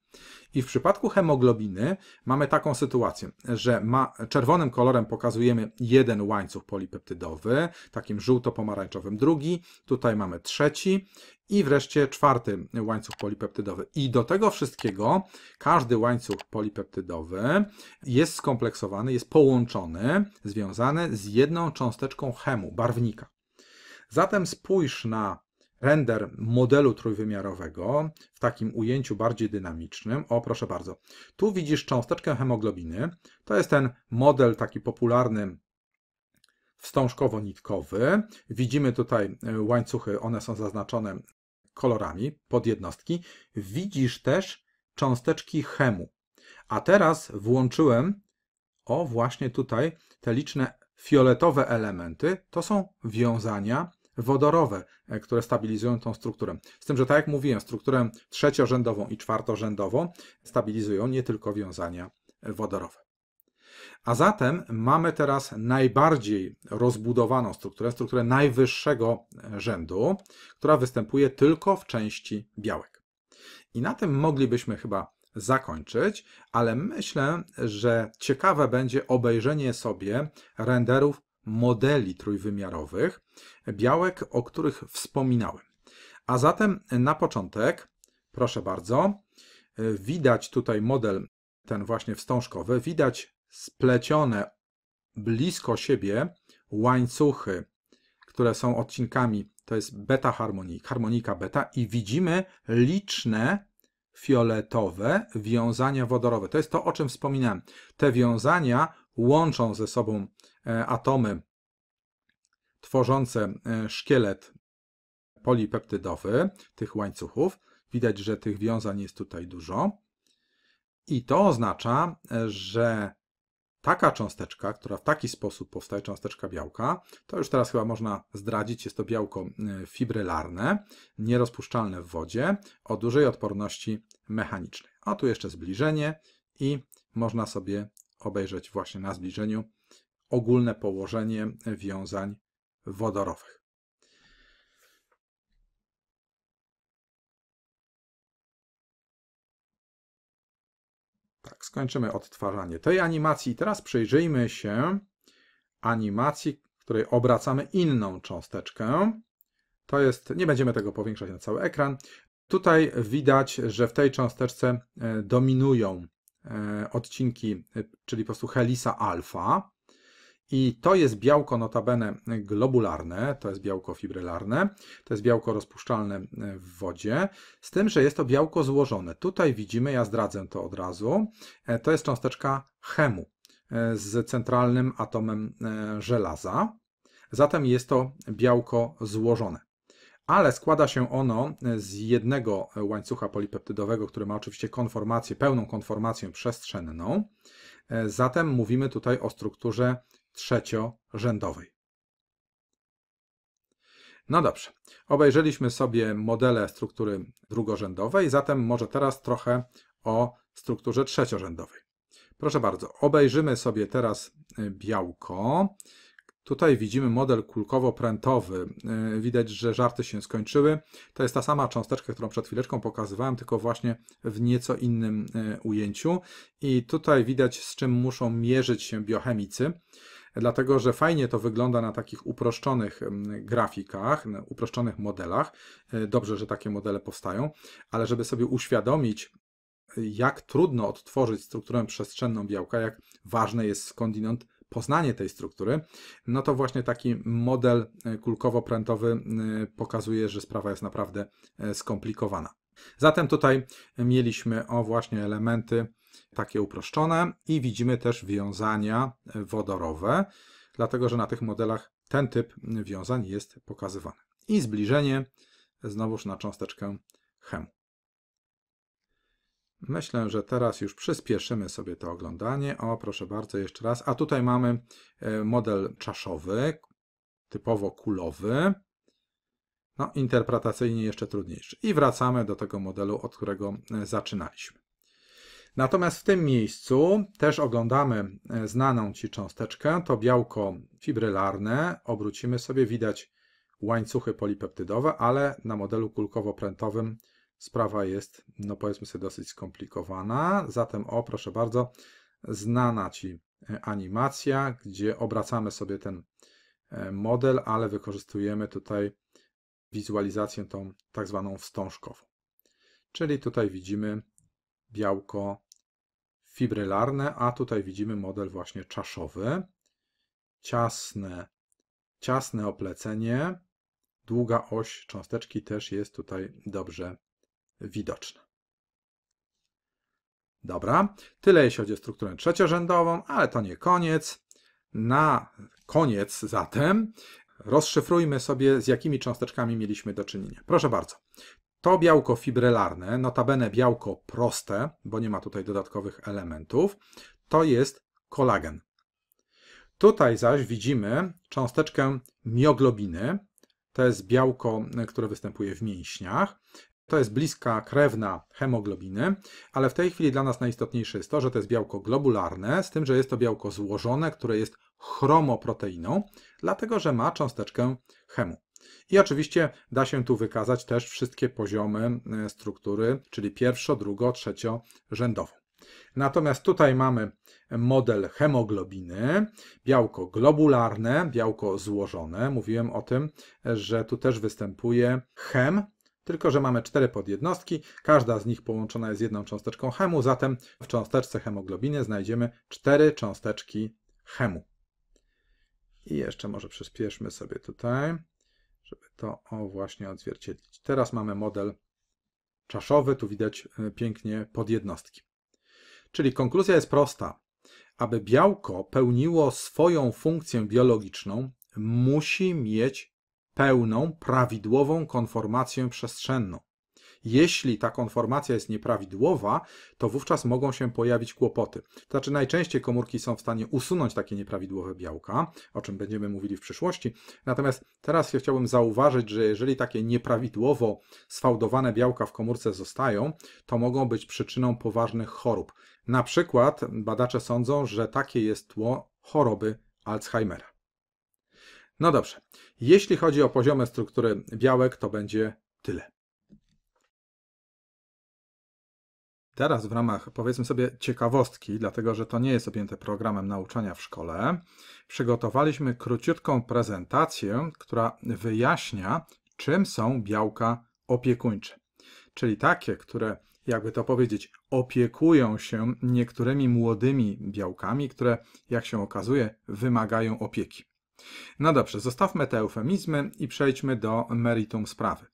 I w przypadku hemoglobiny mamy taką sytuację, że ma, czerwonym kolorem pokazujemy jeden łańcuch polipeptydowy, takim żółto-pomarańczowym drugi, tutaj mamy trzeci i wreszcie czwarty łańcuch polipeptydowy. I do tego wszystkiego każdy łańcuch polipeptydowy jest skompleksowany, jest połączony, związany z jedną cząsteczką chemu, barwnika. Zatem spójrz na render modelu trójwymiarowego w takim ujęciu bardziej dynamicznym. O, proszę bardzo. Tu widzisz cząsteczkę hemoglobiny. To jest ten model taki popularny wstążkowo-nitkowy. Widzimy tutaj e, łańcuchy, one są zaznaczone kolorami pod jednostki. Widzisz też cząsteczki chemu. A teraz włączyłem, o właśnie tutaj, te liczne fioletowe elementy. To są wiązania wodorowe, e, które stabilizują tą strukturę. Z tym, że tak jak mówiłem, strukturę trzeciorzędową i czwartorzędową stabilizują nie tylko wiązania e, wodorowe. A zatem mamy teraz najbardziej rozbudowaną strukturę, strukturę najwyższego e, rzędu, która występuje tylko w części białek. I na tym moglibyśmy chyba zakończyć, ale myślę, że ciekawe będzie obejrzenie sobie renderów modeli trójwymiarowych białek, o których wspominałem. A zatem na początek, proszę bardzo, widać tutaj model ten właśnie wstążkowy, widać splecione blisko siebie łańcuchy, które są odcinkami, to jest beta harmonika, harmonika beta i widzimy liczne fioletowe wiązania wodorowe. To jest to, o czym wspominałem. Te wiązania łączą ze sobą e, atomy tworzące e, szkielet polipeptydowy tych łańcuchów. Widać, że tych wiązań jest tutaj dużo. I to oznacza, e, że taka cząsteczka, która w taki sposób powstaje, cząsteczka białka, to już teraz chyba można zdradzić, jest to białko fibrylarne, nierozpuszczalne w wodzie, o dużej odporności mechanicznej. A tu jeszcze zbliżenie i można sobie obejrzeć właśnie na zbliżeniu ogólne położenie wiązań wodorowych. Tak, skończymy odtwarzanie tej animacji. Teraz przyjrzyjmy się animacji, w której obracamy inną cząsteczkę. To jest, nie będziemy tego powiększać na cały ekran. Tutaj widać, że w tej cząsteczce e, dominują E, odcinki, e, czyli po prostu helisa alfa. I to jest białko notabene globularne, to jest białko fibrylarne, to jest białko rozpuszczalne e, w wodzie, z tym, że jest to białko złożone. Tutaj widzimy, ja zdradzę to od razu, to jest cząsteczka chemu z centralnym atomem żelaza. Zatem jest to białko złożone ale składa się ono e, z jednego e, łańcucha polipeptydowego, który ma oczywiście konformację, pełną konformację przestrzenną. E, zatem mówimy tutaj o strukturze trzeciorzędowej. No dobrze, obejrzeliśmy sobie modele struktury drugorzędowej, zatem może teraz trochę o strukturze trzeciorzędowej. Proszę bardzo, obejrzymy sobie teraz białko. Tutaj widzimy model kulkowo-prętowy. Y, widać, że żarty się skończyły. To jest ta sama cząsteczka, którą przed chwileczką pokazywałem, tylko właśnie w nieco innym y, ujęciu. I tutaj widać, z czym muszą mierzyć się biochemicy dlatego że fajnie to wygląda na takich uproszczonych y, grafikach, uproszczonych modelach. Dobrze, że takie modele powstają, ale żeby sobie uświadomić, jak trudno odtworzyć strukturę przestrzenną białka, jak ważne jest skądinąd poznanie tej struktury, no to właśnie taki model e, kulkowo-prętowy e, pokazuje, że sprawa jest naprawdę e, skomplikowana. Zatem tutaj mieliśmy o właśnie elementy takie uproszczone i widzimy też wiązania wodorowe, dlatego że na tych modelach ten typ wiązań jest pokazywany. I zbliżenie znowuż na cząsteczkę chemu. Myślę, że teraz już przyspieszymy sobie to oglądanie. O, proszę bardzo, jeszcze raz. A tutaj mamy e, model czaszowy, typowo kulowy. No, interpretacyjnie jeszcze trudniejszy. I wracamy do tego modelu, od którego e, zaczynaliśmy. Natomiast w tym miejscu też oglądamy e, znaną Ci cząsteczkę, to białko fibrylarne. Obrócimy sobie, widać łańcuchy polipeptydowe, ale na modelu kulkowo-prętowym sprawa jest, no powiedzmy sobie, dosyć skomplikowana. Zatem, o proszę bardzo, znana Ci e, animacja, gdzie obracamy sobie ten e, model, ale wykorzystujemy tutaj wizualizację tą tak zwaną wstążkową. Czyli tutaj widzimy białko fibrylarne, a tutaj widzimy model właśnie czaszowy. Ciasne, ciasne oplecenie, długa oś cząsteczki też jest tutaj dobrze widoczne. Dobra, tyle jeśli chodzi o strukturę trzeciorzędową, ale to nie koniec. Na koniec zatem rozszyfrujmy sobie, z jakimi cząsteczkami mieliśmy do czynienia. Proszę bardzo. To białko fibrylarne, notabene białko proste, bo nie ma tutaj dodatkowych elementów, to jest kolagen. Tutaj zaś widzimy cząsteczkę mioglobiny. To jest białko, które występuje w mięśniach. To jest bliska krewna hemoglobiny, ale w tej chwili dla nas najistotniejsze jest to, że to jest białko globularne, z tym, że jest to białko złożone, które jest chromoproteiną, dlatego że ma cząsteczkę hemu. I oczywiście da się tu wykazać też wszystkie poziomy e, struktury, czyli pierwszo, drugo, trzecio rzędową. Natomiast tutaj mamy model hemoglobiny, białko globularne, białko złożone. Mówiłem o tym, że tu też występuje hem tylko że mamy cztery podjednostki, każda z nich połączona jest jedną cząsteczką hemu, zatem w cząsteczce hemoglobiny znajdziemy cztery cząsteczki hemu. I jeszcze może przyspieszmy sobie tutaj, żeby to o właśnie odzwierciedlić. Teraz mamy model czaszowy, tu widać e, pięknie podjednostki. Czyli konkluzja jest prosta. Aby białko pełniło swoją funkcję biologiczną, musi mieć pełną, prawidłową konformację przestrzenną. Jeśli ta konformacja jest nieprawidłowa, to wówczas mogą się pojawić kłopoty. To znaczy, najczęściej komórki są w stanie usunąć takie nieprawidłowe białka, o czym będziemy mówili w przyszłości. Natomiast teraz chciałbym zauważyć, że jeżeli takie nieprawidłowo sfałdowane białka w komórce zostają, to mogą być przyczyną poważnych chorób. Na przykład badacze sądzą, że takie jest tło choroby Alzheimera. No dobrze, jeśli chodzi o poziome struktury białek, to będzie tyle. Teraz w ramach, powiedzmy sobie, ciekawostki, dlatego że to nie jest objęte programem nauczania w szkole, przygotowaliśmy króciutką prezentację, która wyjaśnia, czym są białka opiekuńcze. Czyli takie, które, jakby to powiedzieć, opiekują się niektórymi młodymi białkami, które, jak się okazuje, wymagają opieki. No dobrze, zostawmy te eufemizmy i przejdźmy do meritum sprawy.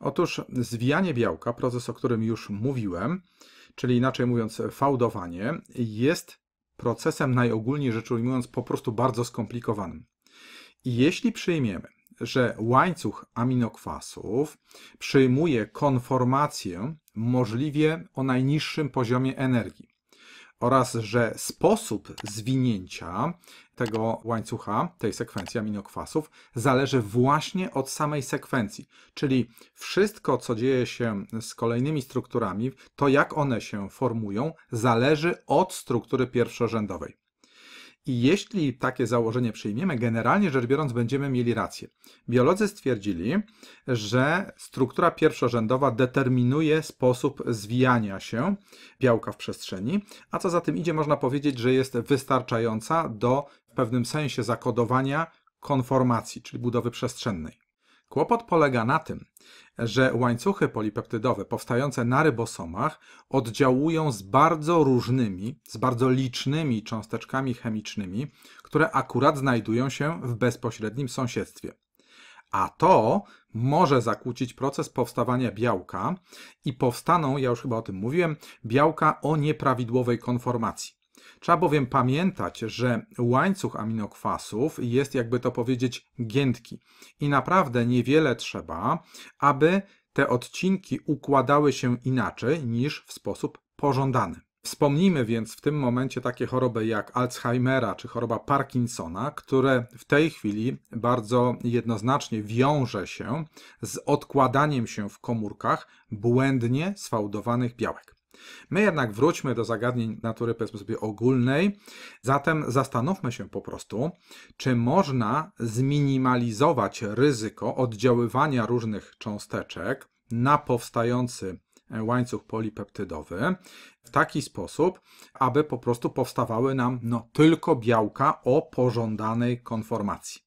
Otóż zwijanie białka, proces, o którym już mówiłem, czyli inaczej mówiąc fałdowanie, jest procesem najogólniej rzecz ujmując po prostu bardzo skomplikowanym. I jeśli przyjmiemy, że łańcuch aminokwasów przyjmuje konformację możliwie o najniższym poziomie energii, oraz że sposób zwinięcia tego łańcucha, tej sekwencji aminokwasów, zależy właśnie od samej sekwencji. Czyli wszystko, co dzieje się z kolejnymi strukturami, to jak one się formują, zależy od struktury pierwszorzędowej. I jeśli takie założenie przyjmiemy, generalnie rzecz biorąc będziemy mieli rację. Biolodzy stwierdzili, że struktura pierwszorzędowa determinuje sposób zwijania się białka w przestrzeni, a co za tym idzie, można powiedzieć, że jest wystarczająca do w pewnym sensie zakodowania konformacji, czyli budowy przestrzennej. Kłopot polega na tym, że łańcuchy polipeptydowe powstające na rybosomach oddziałują z bardzo różnymi, z bardzo licznymi cząsteczkami chemicznymi, które akurat znajdują się w bezpośrednim sąsiedztwie. A to może zakłócić proces powstawania białka i powstaną, ja już chyba o tym mówiłem, białka o nieprawidłowej konformacji. Trzeba bowiem pamiętać, że łańcuch aminokwasów jest, jakby to powiedzieć, giętki i naprawdę niewiele trzeba, aby te odcinki układały się inaczej niż w sposób pożądany. Wspomnijmy więc w tym momencie takie choroby jak Alzheimera czy choroba Parkinsona, które w tej chwili bardzo jednoznacznie wiąże się z odkładaniem się w komórkach błędnie sfałdowanych białek. My jednak wróćmy do zagadnień natury, powiedzmy sobie, ogólnej. Zatem zastanówmy się po prostu, czy można zminimalizować ryzyko oddziaływania różnych cząsteczek na powstający e, łańcuch polipeptydowy w taki sposób, aby po prostu powstawały nam no, tylko białka o pożądanej konformacji.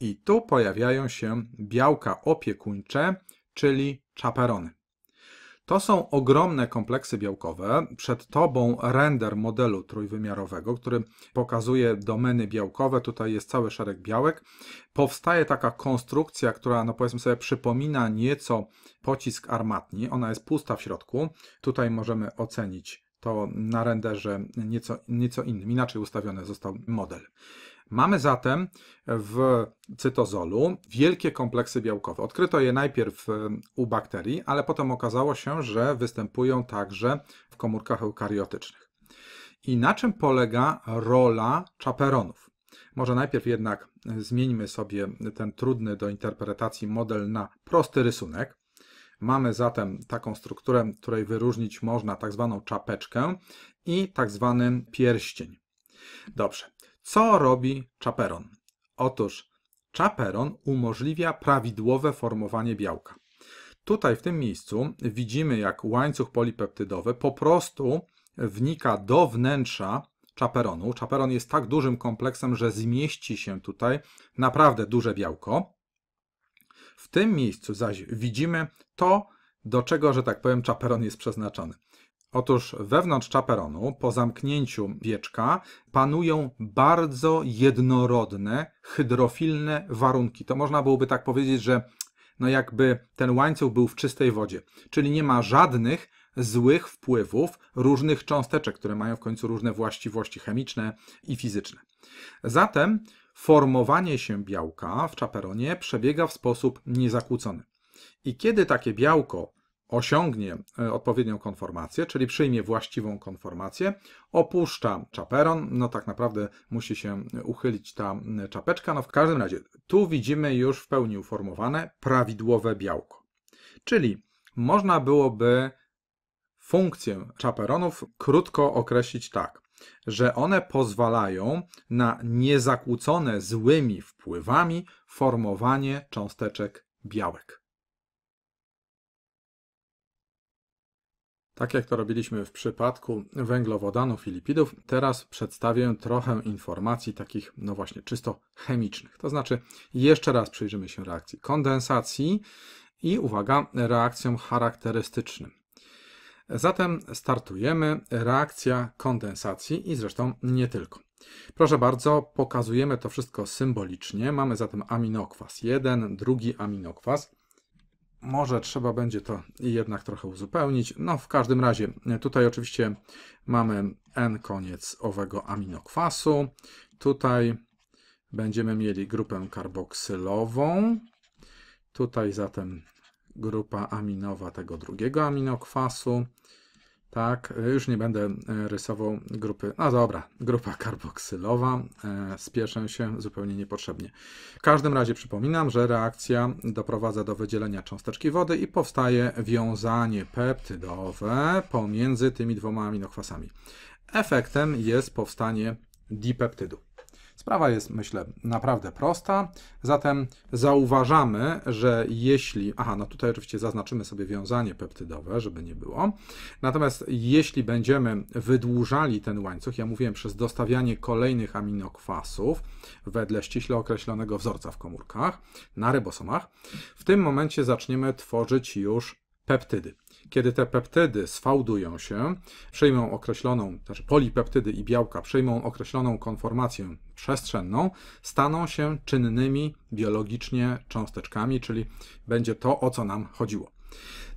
I tu pojawiają się białka opiekuńcze, czyli czaperony. To są ogromne kompleksy białkowe. Przed Tobą render modelu trójwymiarowego, który pokazuje domeny białkowe. Tutaj jest cały szereg białek. Powstaje taka konstrukcja, która, no powiedzmy sobie, przypomina nieco pocisk armatni. Ona jest pusta w środku. Tutaj możemy ocenić to na renderze nieco, nieco innym, inaczej ustawiony został model. Mamy zatem w cytozolu wielkie kompleksy białkowe. Odkryto je najpierw e, u bakterii, ale potem okazało się, że występują także w komórkach eukariotycznych. I na czym polega rola czaperonów? Może najpierw jednak e, zmieńmy sobie ten trudny do interpretacji model na prosty rysunek. Mamy zatem taką strukturę, której wyróżnić można tak zwaną czapeczkę i tak zwany pierścień. Dobrze, co robi czaperon? Otóż czaperon umożliwia prawidłowe formowanie białka. Tutaj w tym miejscu widzimy, jak łańcuch polipeptydowy po prostu wnika do wnętrza czaperonu. Czaperon jest tak dużym kompleksem, że zmieści się tutaj naprawdę duże białko. W tym miejscu zaś widzimy to, do czego, że tak powiem, czaperon jest przeznaczony. Otóż wewnątrz czaperonu, po zamknięciu wieczka, panują bardzo jednorodne, hydrofilne warunki. To można byłoby tak powiedzieć, że no jakby ten łańcuch był w czystej wodzie, czyli nie ma żadnych złych wpływów różnych cząsteczek, które mają w końcu różne właściwości chemiczne i fizyczne. Zatem formowanie się białka w czaperonie przebiega w sposób niezakłócony. I kiedy takie białko osiągnie e, odpowiednią konformację, czyli przyjmie właściwą konformację, opuszcza czaperon, no tak naprawdę musi się e, uchylić ta e, czapeczka, no w każdym razie tu widzimy już w pełni uformowane prawidłowe białko. Czyli można byłoby funkcję czaperonów krótko określić tak, że one pozwalają na niezakłócone złymi wpływami formowanie cząsteczek białek. Tak jak to robiliśmy w przypadku węglowodanów i lipidów, teraz przedstawię trochę informacji takich, no właśnie, czysto chemicznych. To znaczy, jeszcze raz przyjrzymy się reakcji kondensacji i, uwaga, reakcjom charakterystycznym. Zatem startujemy reakcja kondensacji i zresztą nie tylko. Proszę bardzo, pokazujemy to wszystko symbolicznie. Mamy zatem aminokwas 1, drugi aminokwas może trzeba będzie to jednak trochę uzupełnić. No, w każdym razie, tutaj oczywiście mamy N koniec owego aminokwasu. Tutaj będziemy mieli grupę karboksylową. Tutaj zatem grupa aminowa tego drugiego aminokwasu. Tak, już nie będę e, rysował grupy. No dobra, grupa karboksylowa. E, spieszę się zupełnie niepotrzebnie. W każdym razie przypominam, że reakcja doprowadza do wydzielenia cząsteczki wody i powstaje wiązanie peptydowe pomiędzy tymi dwoma aminokwasami. Efektem jest powstanie dipeptydu. Sprawa jest, myślę, naprawdę prosta. Zatem zauważamy, że jeśli. Aha, no tutaj oczywiście zaznaczymy sobie wiązanie peptydowe, żeby nie było. Natomiast jeśli będziemy wydłużali ten łańcuch, ja mówiłem przez dostawianie kolejnych aminokwasów wedle ściśle określonego wzorca w komórkach, na rybosomach, w tym momencie zaczniemy tworzyć już peptydy. Kiedy te peptydy sfałdują się, przyjmą określoną, znaczy polipeptydy i białka przyjmą określoną konformację przestrzenną, staną się czynnymi biologicznie cząsteczkami, czyli będzie to, o co nam chodziło.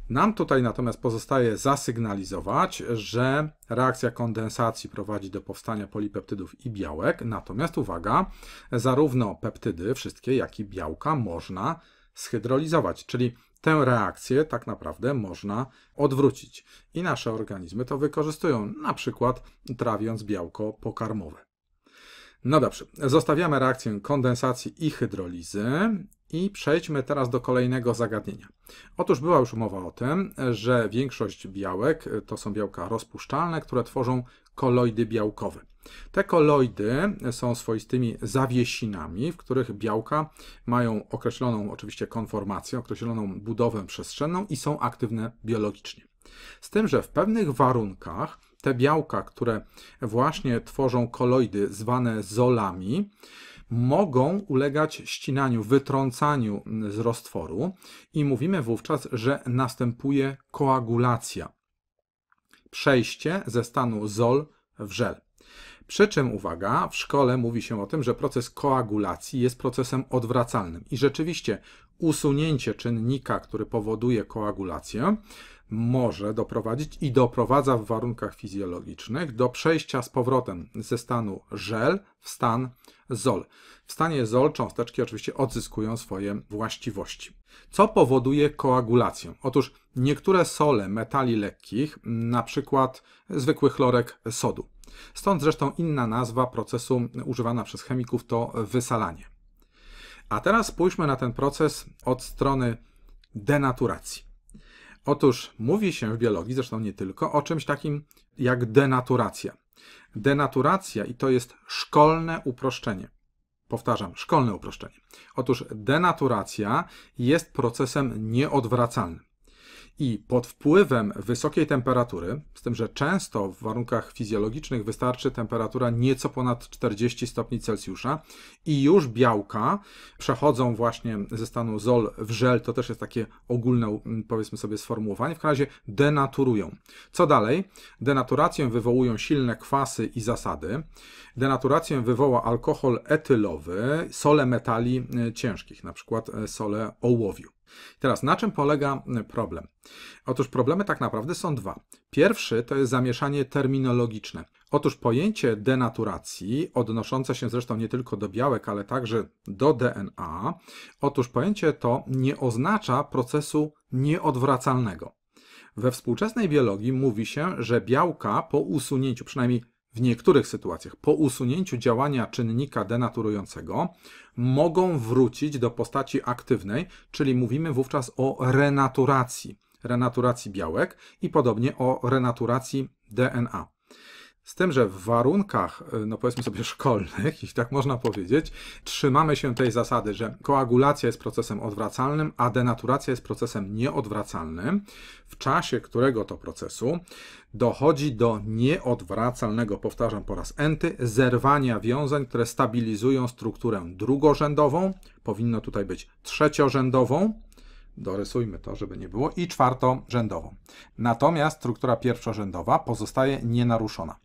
Nam tutaj natomiast pozostaje zasygnalizować, że reakcja kondensacji prowadzi do powstania polipeptydów i białek, natomiast uwaga, zarówno peptydy, wszystkie, jak i białka można zhydrolizować, czyli tę reakcję tak naprawdę można odwrócić. I nasze organizmy to wykorzystują, na przykład trawiąc białko pokarmowe. No dobrze, zostawiamy reakcję kondensacji i hydrolizy i przejdźmy teraz do kolejnego zagadnienia. Otóż była już mowa o tym, że większość białek to są białka rozpuszczalne, które tworzą koloidy białkowe. Te koloidy są swoistymi zawiesinami, w których białka mają określoną oczywiście konformację, określoną budowę przestrzenną i są aktywne biologicznie. Z tym, że w pewnych warunkach te białka, które właśnie tworzą koloidy zwane zolami, mogą ulegać ścinaniu, wytrącaniu z roztworu i mówimy wówczas, że następuje koagulacja. Przejście ze stanu zol w żel. Przy czym, uwaga, w szkole mówi się o tym, że proces koagulacji jest procesem odwracalnym i rzeczywiście usunięcie czynnika, który powoduje koagulację, może doprowadzić i doprowadza w warunkach fizjologicznych do przejścia z powrotem ze stanu żel w stan zol. W stanie zol cząsteczki oczywiście odzyskują swoje właściwości. Co powoduje koagulację? Otóż niektóre sole metali lekkich, na przykład zwykły chlorek sodu, Stąd zresztą inna nazwa procesu używana przez chemików to wysalanie. A teraz spójrzmy na ten proces od strony denaturacji. Otóż mówi się w biologii, zresztą nie tylko, o czymś takim jak denaturacja. Denaturacja i to jest szkolne uproszczenie. Powtarzam, szkolne uproszczenie. Otóż denaturacja jest procesem nieodwracalnym. I pod wpływem wysokiej temperatury, z tym, że często w warunkach fizjologicznych wystarczy temperatura nieco ponad 40 stopni Celsjusza, i już białka przechodzą właśnie ze stanu zol w żel, to też jest takie ogólne, mm, powiedzmy sobie, sformułowanie, w każdym razie denaturują. Co dalej? Denaturację wywołują silne kwasy i zasady. Denaturację wywoła alkohol etylowy, sole metali y, ciężkich, na przykład y, sole ołowiu. Teraz na czym polega y, problem? Otóż problemy tak naprawdę są dwa. Pierwszy to jest zamieszanie terminologiczne. Otóż pojęcie denaturacji, odnoszące się zresztą nie tylko do białek, ale także do DNA, otóż pojęcie to nie oznacza procesu nieodwracalnego. We współczesnej biologii mówi się, że białka po usunięciu, przynajmniej w niektórych sytuacjach po usunięciu działania czynnika denaturującego mogą wrócić do postaci aktywnej, czyli mówimy wówczas o renaturacji, renaturacji białek i podobnie o renaturacji DNA. Z tym, że w warunkach, y, no powiedzmy sobie, szkolnych, jeśli tak można powiedzieć, trzymamy się tej zasady, że koagulacja jest procesem odwracalnym, a denaturacja jest procesem nieodwracalnym, w czasie którego to procesu dochodzi do nieodwracalnego, powtarzam po raz enty, zerwania wiązań, które stabilizują strukturę drugorzędową, powinno tutaj być trzeciorzędową, dorysujmy to, żeby nie było, i czwartorzędową. Natomiast struktura pierwszorzędowa pozostaje nienaruszona.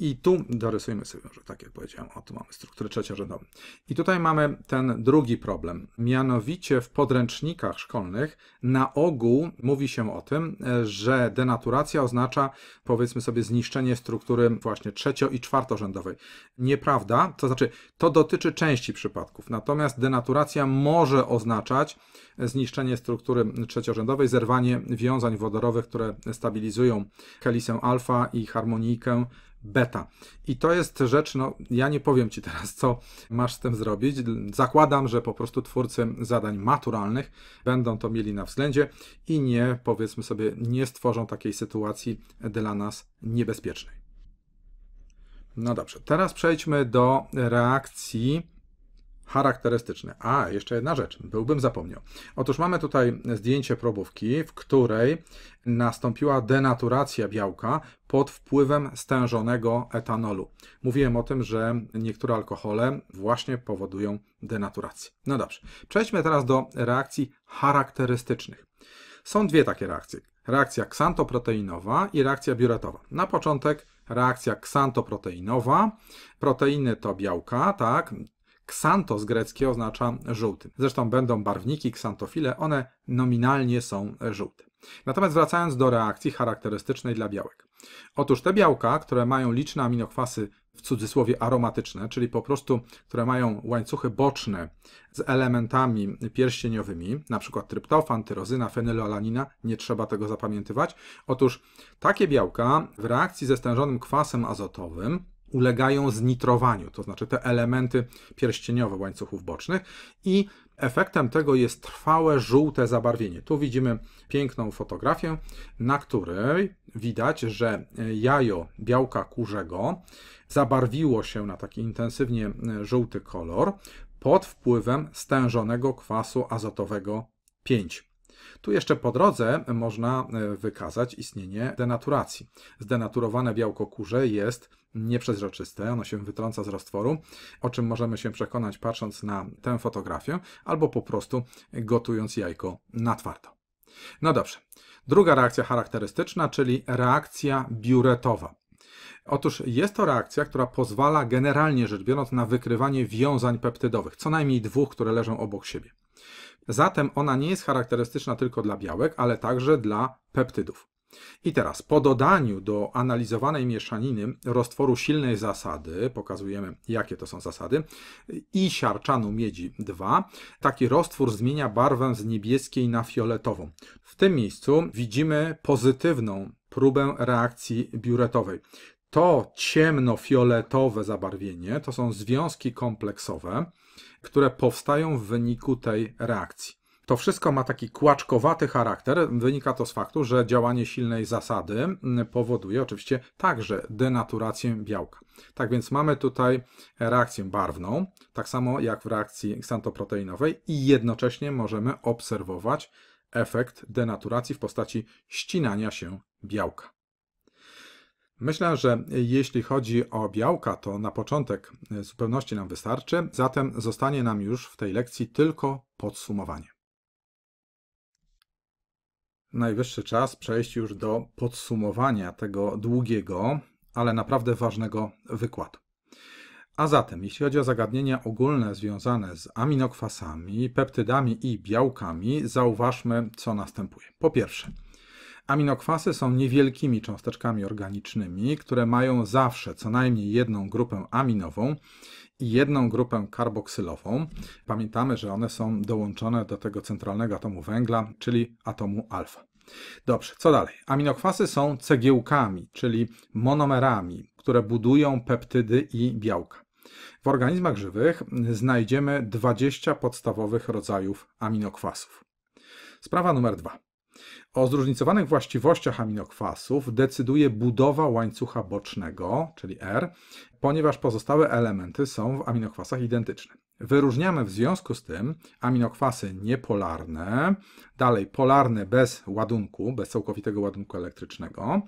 I tu dorysujmy sobie, że tak jak powiedziałem, o tu mamy strukturę trzeciorzędową. I tutaj mamy ten drugi problem. Mianowicie w podręcznikach szkolnych na ogół mówi się o tym, że denaturacja oznacza, powiedzmy sobie, zniszczenie struktury właśnie trzecio- i czwartorzędowej. Nieprawda, to znaczy to dotyczy części przypadków, natomiast denaturacja może oznaczać zniszczenie struktury trzeciorzędowej, zerwanie wiązań wodorowych, które stabilizują helisę alfa i harmonijkę beta. I to jest rzecz, no ja nie powiem Ci teraz, co masz z tym zrobić. Zakładam, że po prostu twórcy zadań maturalnych będą to mieli na względzie i nie, powiedzmy sobie, nie stworzą takiej sytuacji dla nas niebezpiecznej. No dobrze, teraz przejdźmy do reakcji charakterystyczny. A, jeszcze jedna rzecz, byłbym zapomniał. Otóż mamy tutaj zdjęcie probówki, w której nastąpiła denaturacja białka pod wpływem stężonego etanolu. Mówiłem o tym, że niektóre alkohole właśnie powodują denaturację. No dobrze, przejdźmy teraz do reakcji charakterystycznych. Są dwie takie reakcje. Reakcja ksantoproteinowa i reakcja biuretowa. Na początek reakcja ksantoproteinowa. Proteiny to białka, tak? Ksantos z greckiego oznacza żółty. Zresztą będą barwniki, ksantofile, one nominalnie są żółte. Natomiast wracając do reakcji charakterystycznej dla białek. Otóż te białka, które mają liczne aminokwasy w cudzysłowie aromatyczne, czyli po prostu, które mają łańcuchy boczne z elementami pierścieniowymi, na przykład tryptofan, tyrozyna, fenyloalanina, nie trzeba tego zapamiętywać. Otóż takie białka w reakcji ze stężonym kwasem azotowym ulegają znitrowaniu, to znaczy te elementy pierścieniowe łańcuchów bocznych i efektem tego jest trwałe żółte zabarwienie. Tu widzimy piękną fotografię, na której widać, że jajo białka kurzego zabarwiło się na taki intensywnie żółty kolor pod wpływem stężonego kwasu azotowego 5. Tu jeszcze po drodze można e, wykazać istnienie denaturacji. Zdenaturowane białko kurze jest nieprzezroczyste, ono się wytrąca z roztworu, o czym możemy się przekonać patrząc na tę fotografię albo po prostu gotując jajko na twardo. No dobrze. Druga reakcja charakterystyczna, czyli reakcja biuretowa. Otóż jest to reakcja, która pozwala generalnie rzecz biorąc na wykrywanie wiązań peptydowych, co najmniej dwóch, które leżą obok siebie. Zatem ona nie jest charakterystyczna tylko dla białek, ale także dla peptydów. I teraz po dodaniu do analizowanej mieszaniny roztworu silnej zasady, pokazujemy jakie to są zasady, i siarczanu miedzi 2, taki roztwór zmienia barwę z niebieskiej na fioletową. W tym miejscu widzimy pozytywną próbę reakcji biuretowej. To ciemnofioletowe zabarwienie to są związki kompleksowe, które powstają w wyniku tej reakcji. To wszystko ma taki kłaczkowaty charakter. Wynika to z faktu, że działanie silnej zasady mm, powoduje oczywiście także denaturację białka. Tak więc mamy tutaj reakcję barwną, tak samo jak w reakcji ksantoproteinowej i jednocześnie możemy obserwować efekt denaturacji w postaci ścinania się białka. Myślę, że jeśli chodzi o białka, to na początek e, zupełności nam wystarczy, zatem zostanie nam już w tej lekcji tylko podsumowanie najwyższy czas przejść już do podsumowania tego długiego, ale naprawdę ważnego wykładu. A zatem, jeśli chodzi o zagadnienia ogólne związane z aminokwasami, peptydami i białkami, zauważmy, co następuje. Po pierwsze, aminokwasy są niewielkimi cząsteczkami organicznymi, które mają zawsze co najmniej jedną grupę aminową jedną grupę karboksylową. Pamiętamy, że one są dołączone do tego centralnego atomu węgla, czyli atomu alfa. Dobrze, co dalej? Aminokwasy są cegiełkami, czyli monomerami, które budują peptydy i białka. W organizmach żywych znajdziemy 20 podstawowych rodzajów aminokwasów. Sprawa numer dwa. O zróżnicowanych właściwościach aminokwasów decyduje budowa łańcucha bocznego, czyli R, ponieważ pozostałe elementy są w aminokwasach identyczne. Wyróżniamy w związku z tym aminokwasy niepolarne, dalej polarne bez ładunku, bez całkowitego ładunku elektrycznego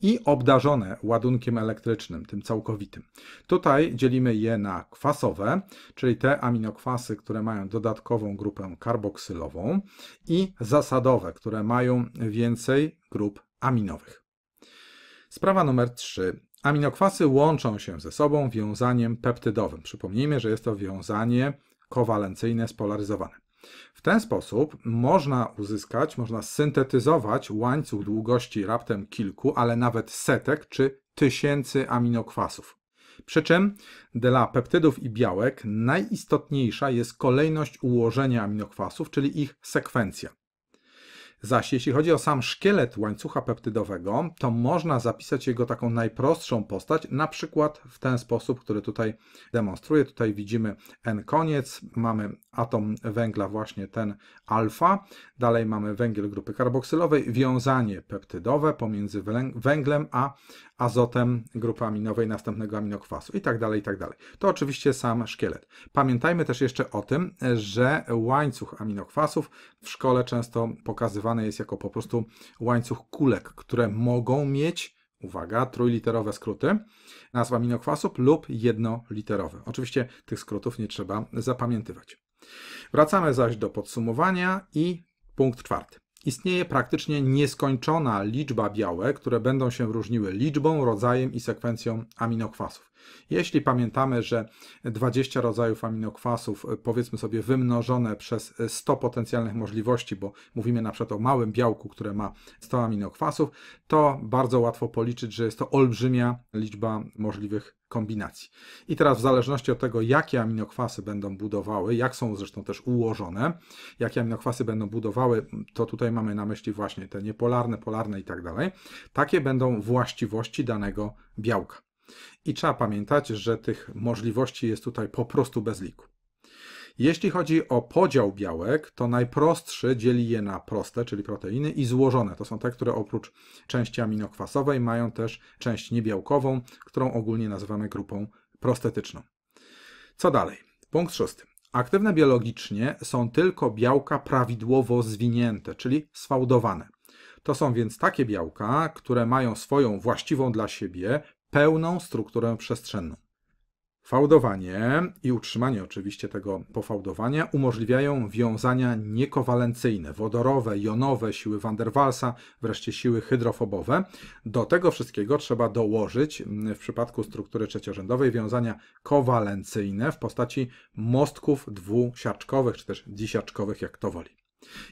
i obdarzone ładunkiem elektrycznym, tym całkowitym. Tutaj dzielimy je na kwasowe, czyli te aminokwasy, które mają dodatkową grupę karboksylową i zasadowe, które mają więcej grup aminowych. Sprawa numer 3. Aminokwasy łączą się ze sobą wiązaniem peptydowym. Przypomnijmy, że jest to wiązanie kowalencyjne spolaryzowane. W ten sposób można uzyskać, można syntetyzować łańcuch długości raptem kilku, ale nawet setek czy tysięcy aminokwasów. Przy czym dla peptydów i białek najistotniejsza jest kolejność ułożenia aminokwasów, czyli ich sekwencja. Zaś jeśli chodzi o sam szkielet łańcucha peptydowego, to można zapisać jego taką najprostszą postać, na przykład w ten sposób, który tutaj demonstruję. Tutaj widzimy N koniec, mamy atom węgla właśnie ten alfa, dalej mamy węgiel grupy karboksylowej, wiązanie peptydowe pomiędzy węglem a azotem, grupa aminowej następnego aminokwasu i tak dalej, i tak dalej. To oczywiście sam szkielet. Pamiętajmy też jeszcze o tym, że łańcuch aminokwasów w szkole często pokazywany jest jako po prostu łańcuch kulek, które mogą mieć uwaga, trójliterowe skróty, nazwa aminokwasów lub jednoliterowe. Oczywiście tych skrótów nie trzeba zapamiętywać. Wracamy zaś do podsumowania i punkt czwarty. Istnieje praktycznie nieskończona liczba białek, które będą się różniły liczbą, rodzajem i sekwencją aminokwasów. Jeśli pamiętamy, że 20 rodzajów aminokwasów, e, powiedzmy sobie wymnożone przez 100 e, potencjalnych możliwości, bo mówimy na przykład o małym białku, które ma 100 aminokwasów, to bardzo łatwo policzyć, że jest to olbrzymia liczba możliwych kombinacji. I teraz w zależności od tego, jakie aminokwasy będą budowały, jak są zresztą też ułożone, jakie aminokwasy będą budowały, to tutaj mamy na myśli właśnie te niepolarne, polarne i tak dalej, takie będą właściwości danego białka. I trzeba pamiętać, że tych możliwości jest tutaj po prostu bez liku. Jeśli chodzi o podział białek, to najprostszy dzieli je na proste, czyli proteiny, i złożone. To są te, które oprócz części aminokwasowej mają też część niebiałkową, którą ogólnie nazywamy grupą prostetyczną. Co dalej? Punkt szósty. Aktywne biologicznie są tylko białka prawidłowo zwinięte, czyli sfałdowane. To są więc takie białka, które mają swoją właściwą dla siebie pełną strukturę przestrzenną. Fałdowanie i utrzymanie oczywiście tego pofałdowania umożliwiają wiązania niekowalencyjne, wodorowe, jonowe, siły van der Waalsa, wreszcie siły hydrofobowe. Do tego wszystkiego trzeba dołożyć mm, w przypadku struktury trzeciorzędowej wiązania kowalencyjne w postaci mostków dwusiarczkowych czy też dzisiaczkowych, jak to woli.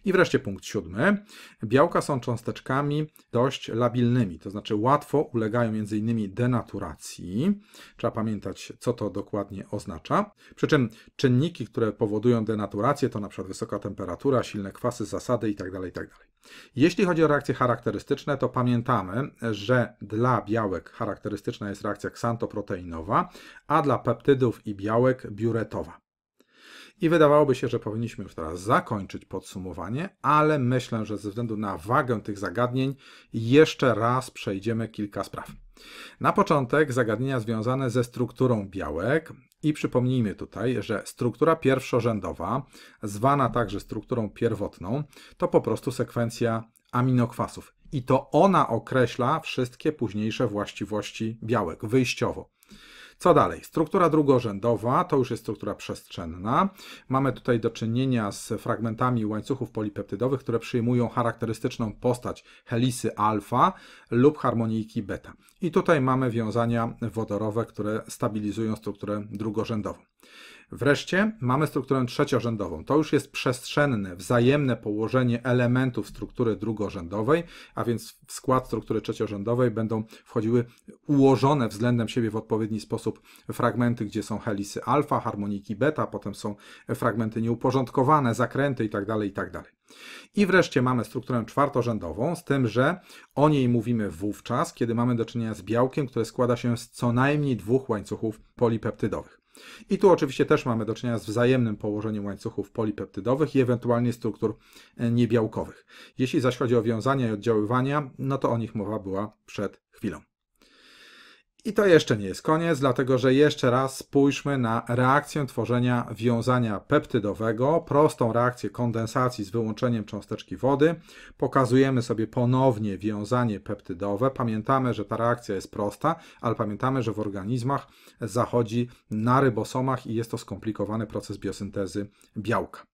I wreszcie punkt siódmy. Białka są cząsteczkami dość labilnymi, to znaczy łatwo ulegają m.in. denaturacji. Trzeba pamiętać, co to dokładnie oznacza. Przy czym czynniki, które powodują denaturację, to np. wysoka temperatura, silne kwasy, zasady itd. Tak itd. Tak Jeśli chodzi o reakcje charakterystyczne, to pamiętamy, że dla białek charakterystyczna jest reakcja ksantoproteinowa, a dla peptydów i białek biuretowa. I wydawałoby się, że powinniśmy już teraz zakończyć podsumowanie, ale myślę, że ze względu na wagę tych zagadnień jeszcze raz przejdziemy kilka spraw. Na początek zagadnienia związane ze strukturą białek. I przypomnijmy tutaj, że struktura pierwszorzędowa, zwana także strukturą pierwotną, to po prostu sekwencja aminokwasów. I to ona określa wszystkie późniejsze właściwości białek wyjściowo. Co dalej? Struktura drugorzędowa to już jest struktura przestrzenna. Mamy tutaj do czynienia z fragmentami łańcuchów polipeptydowych, które przyjmują charakterystyczną postać helisy alfa lub harmonijki beta. I tutaj mamy wiązania wodorowe, które stabilizują strukturę drugorzędową. Wreszcie mamy strukturę trzeciorzędową. To już jest przestrzenne, wzajemne położenie elementów struktury drugorzędowej, a więc w skład struktury trzeciorzędowej będą wchodziły ułożone względem siebie w odpowiedni sposób fragmenty, gdzie są helisy alfa, harmoniki beta, potem są fragmenty nieuporządkowane, zakręty itd. Tak itd. Tak I wreszcie mamy strukturę czwartorzędową, z tym, że o niej mówimy wówczas, kiedy mamy do czynienia z białkiem, które składa się z co najmniej dwóch łańcuchów polipeptydowych. I tu oczywiście też mamy do czynienia z wzajemnym położeniem łańcuchów polipeptydowych i ewentualnie struktur e, niebiałkowych. Jeśli zaś chodzi o wiązania i oddziaływania, no to o nich mowa była przed chwilą. I to jeszcze nie jest koniec, dlatego że jeszcze raz spójrzmy na reakcję tworzenia wiązania peptydowego, prostą reakcję kondensacji z wyłączeniem cząsteczki wody. Pokazujemy sobie ponownie wiązanie peptydowe. Pamiętamy, że ta reakcja jest prosta, ale pamiętamy, że w organizmach zachodzi na rybosomach i jest to skomplikowany proces biosyntezy białka.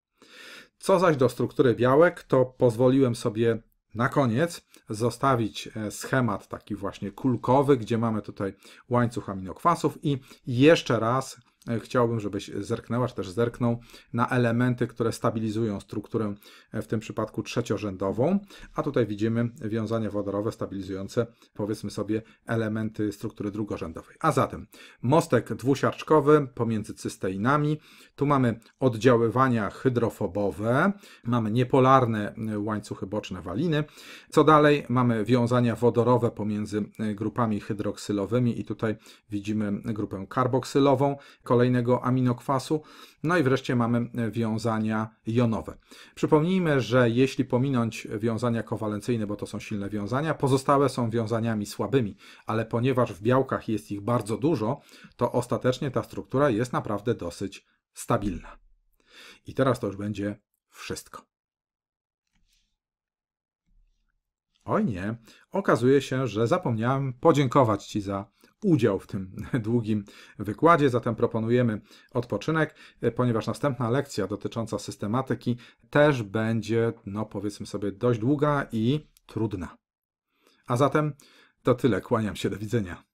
Co zaś do struktury białek, to pozwoliłem sobie na koniec zostawić e, schemat taki właśnie kulkowy, gdzie mamy tutaj łańcuch aminokwasów i jeszcze raz E, chciałbym, żebyś zerknęła, czy też zerknął na elementy, które stabilizują strukturę, e, w tym przypadku trzeciorzędową, a tutaj widzimy wiązania wodorowe stabilizujące, powiedzmy sobie, elementy struktury drugorzędowej. A zatem mostek dwusiarczkowy pomiędzy cysteinami, tu mamy oddziaływania hydrofobowe, mamy niepolarne e, łańcuchy boczne waliny, co dalej mamy wiązania wodorowe pomiędzy grupami hydroksylowymi i tutaj widzimy grupę karboksylową kolejnego aminokwasu. No i wreszcie mamy wiązania jonowe. Przypomnijmy, że jeśli pominąć wiązania kowalencyjne, bo to są silne wiązania, pozostałe są wiązaniami słabymi, ale ponieważ w białkach jest ich bardzo dużo, to ostatecznie ta struktura jest naprawdę dosyć stabilna. I teraz to już będzie wszystko. Oj nie, okazuje się, że zapomniałem podziękować Ci za udział w tym długim wykładzie, zatem proponujemy odpoczynek, e, ponieważ następna lekcja dotycząca systematyki też będzie, no powiedzmy sobie, dość długa i trudna. A zatem to tyle, kłaniam się, do widzenia.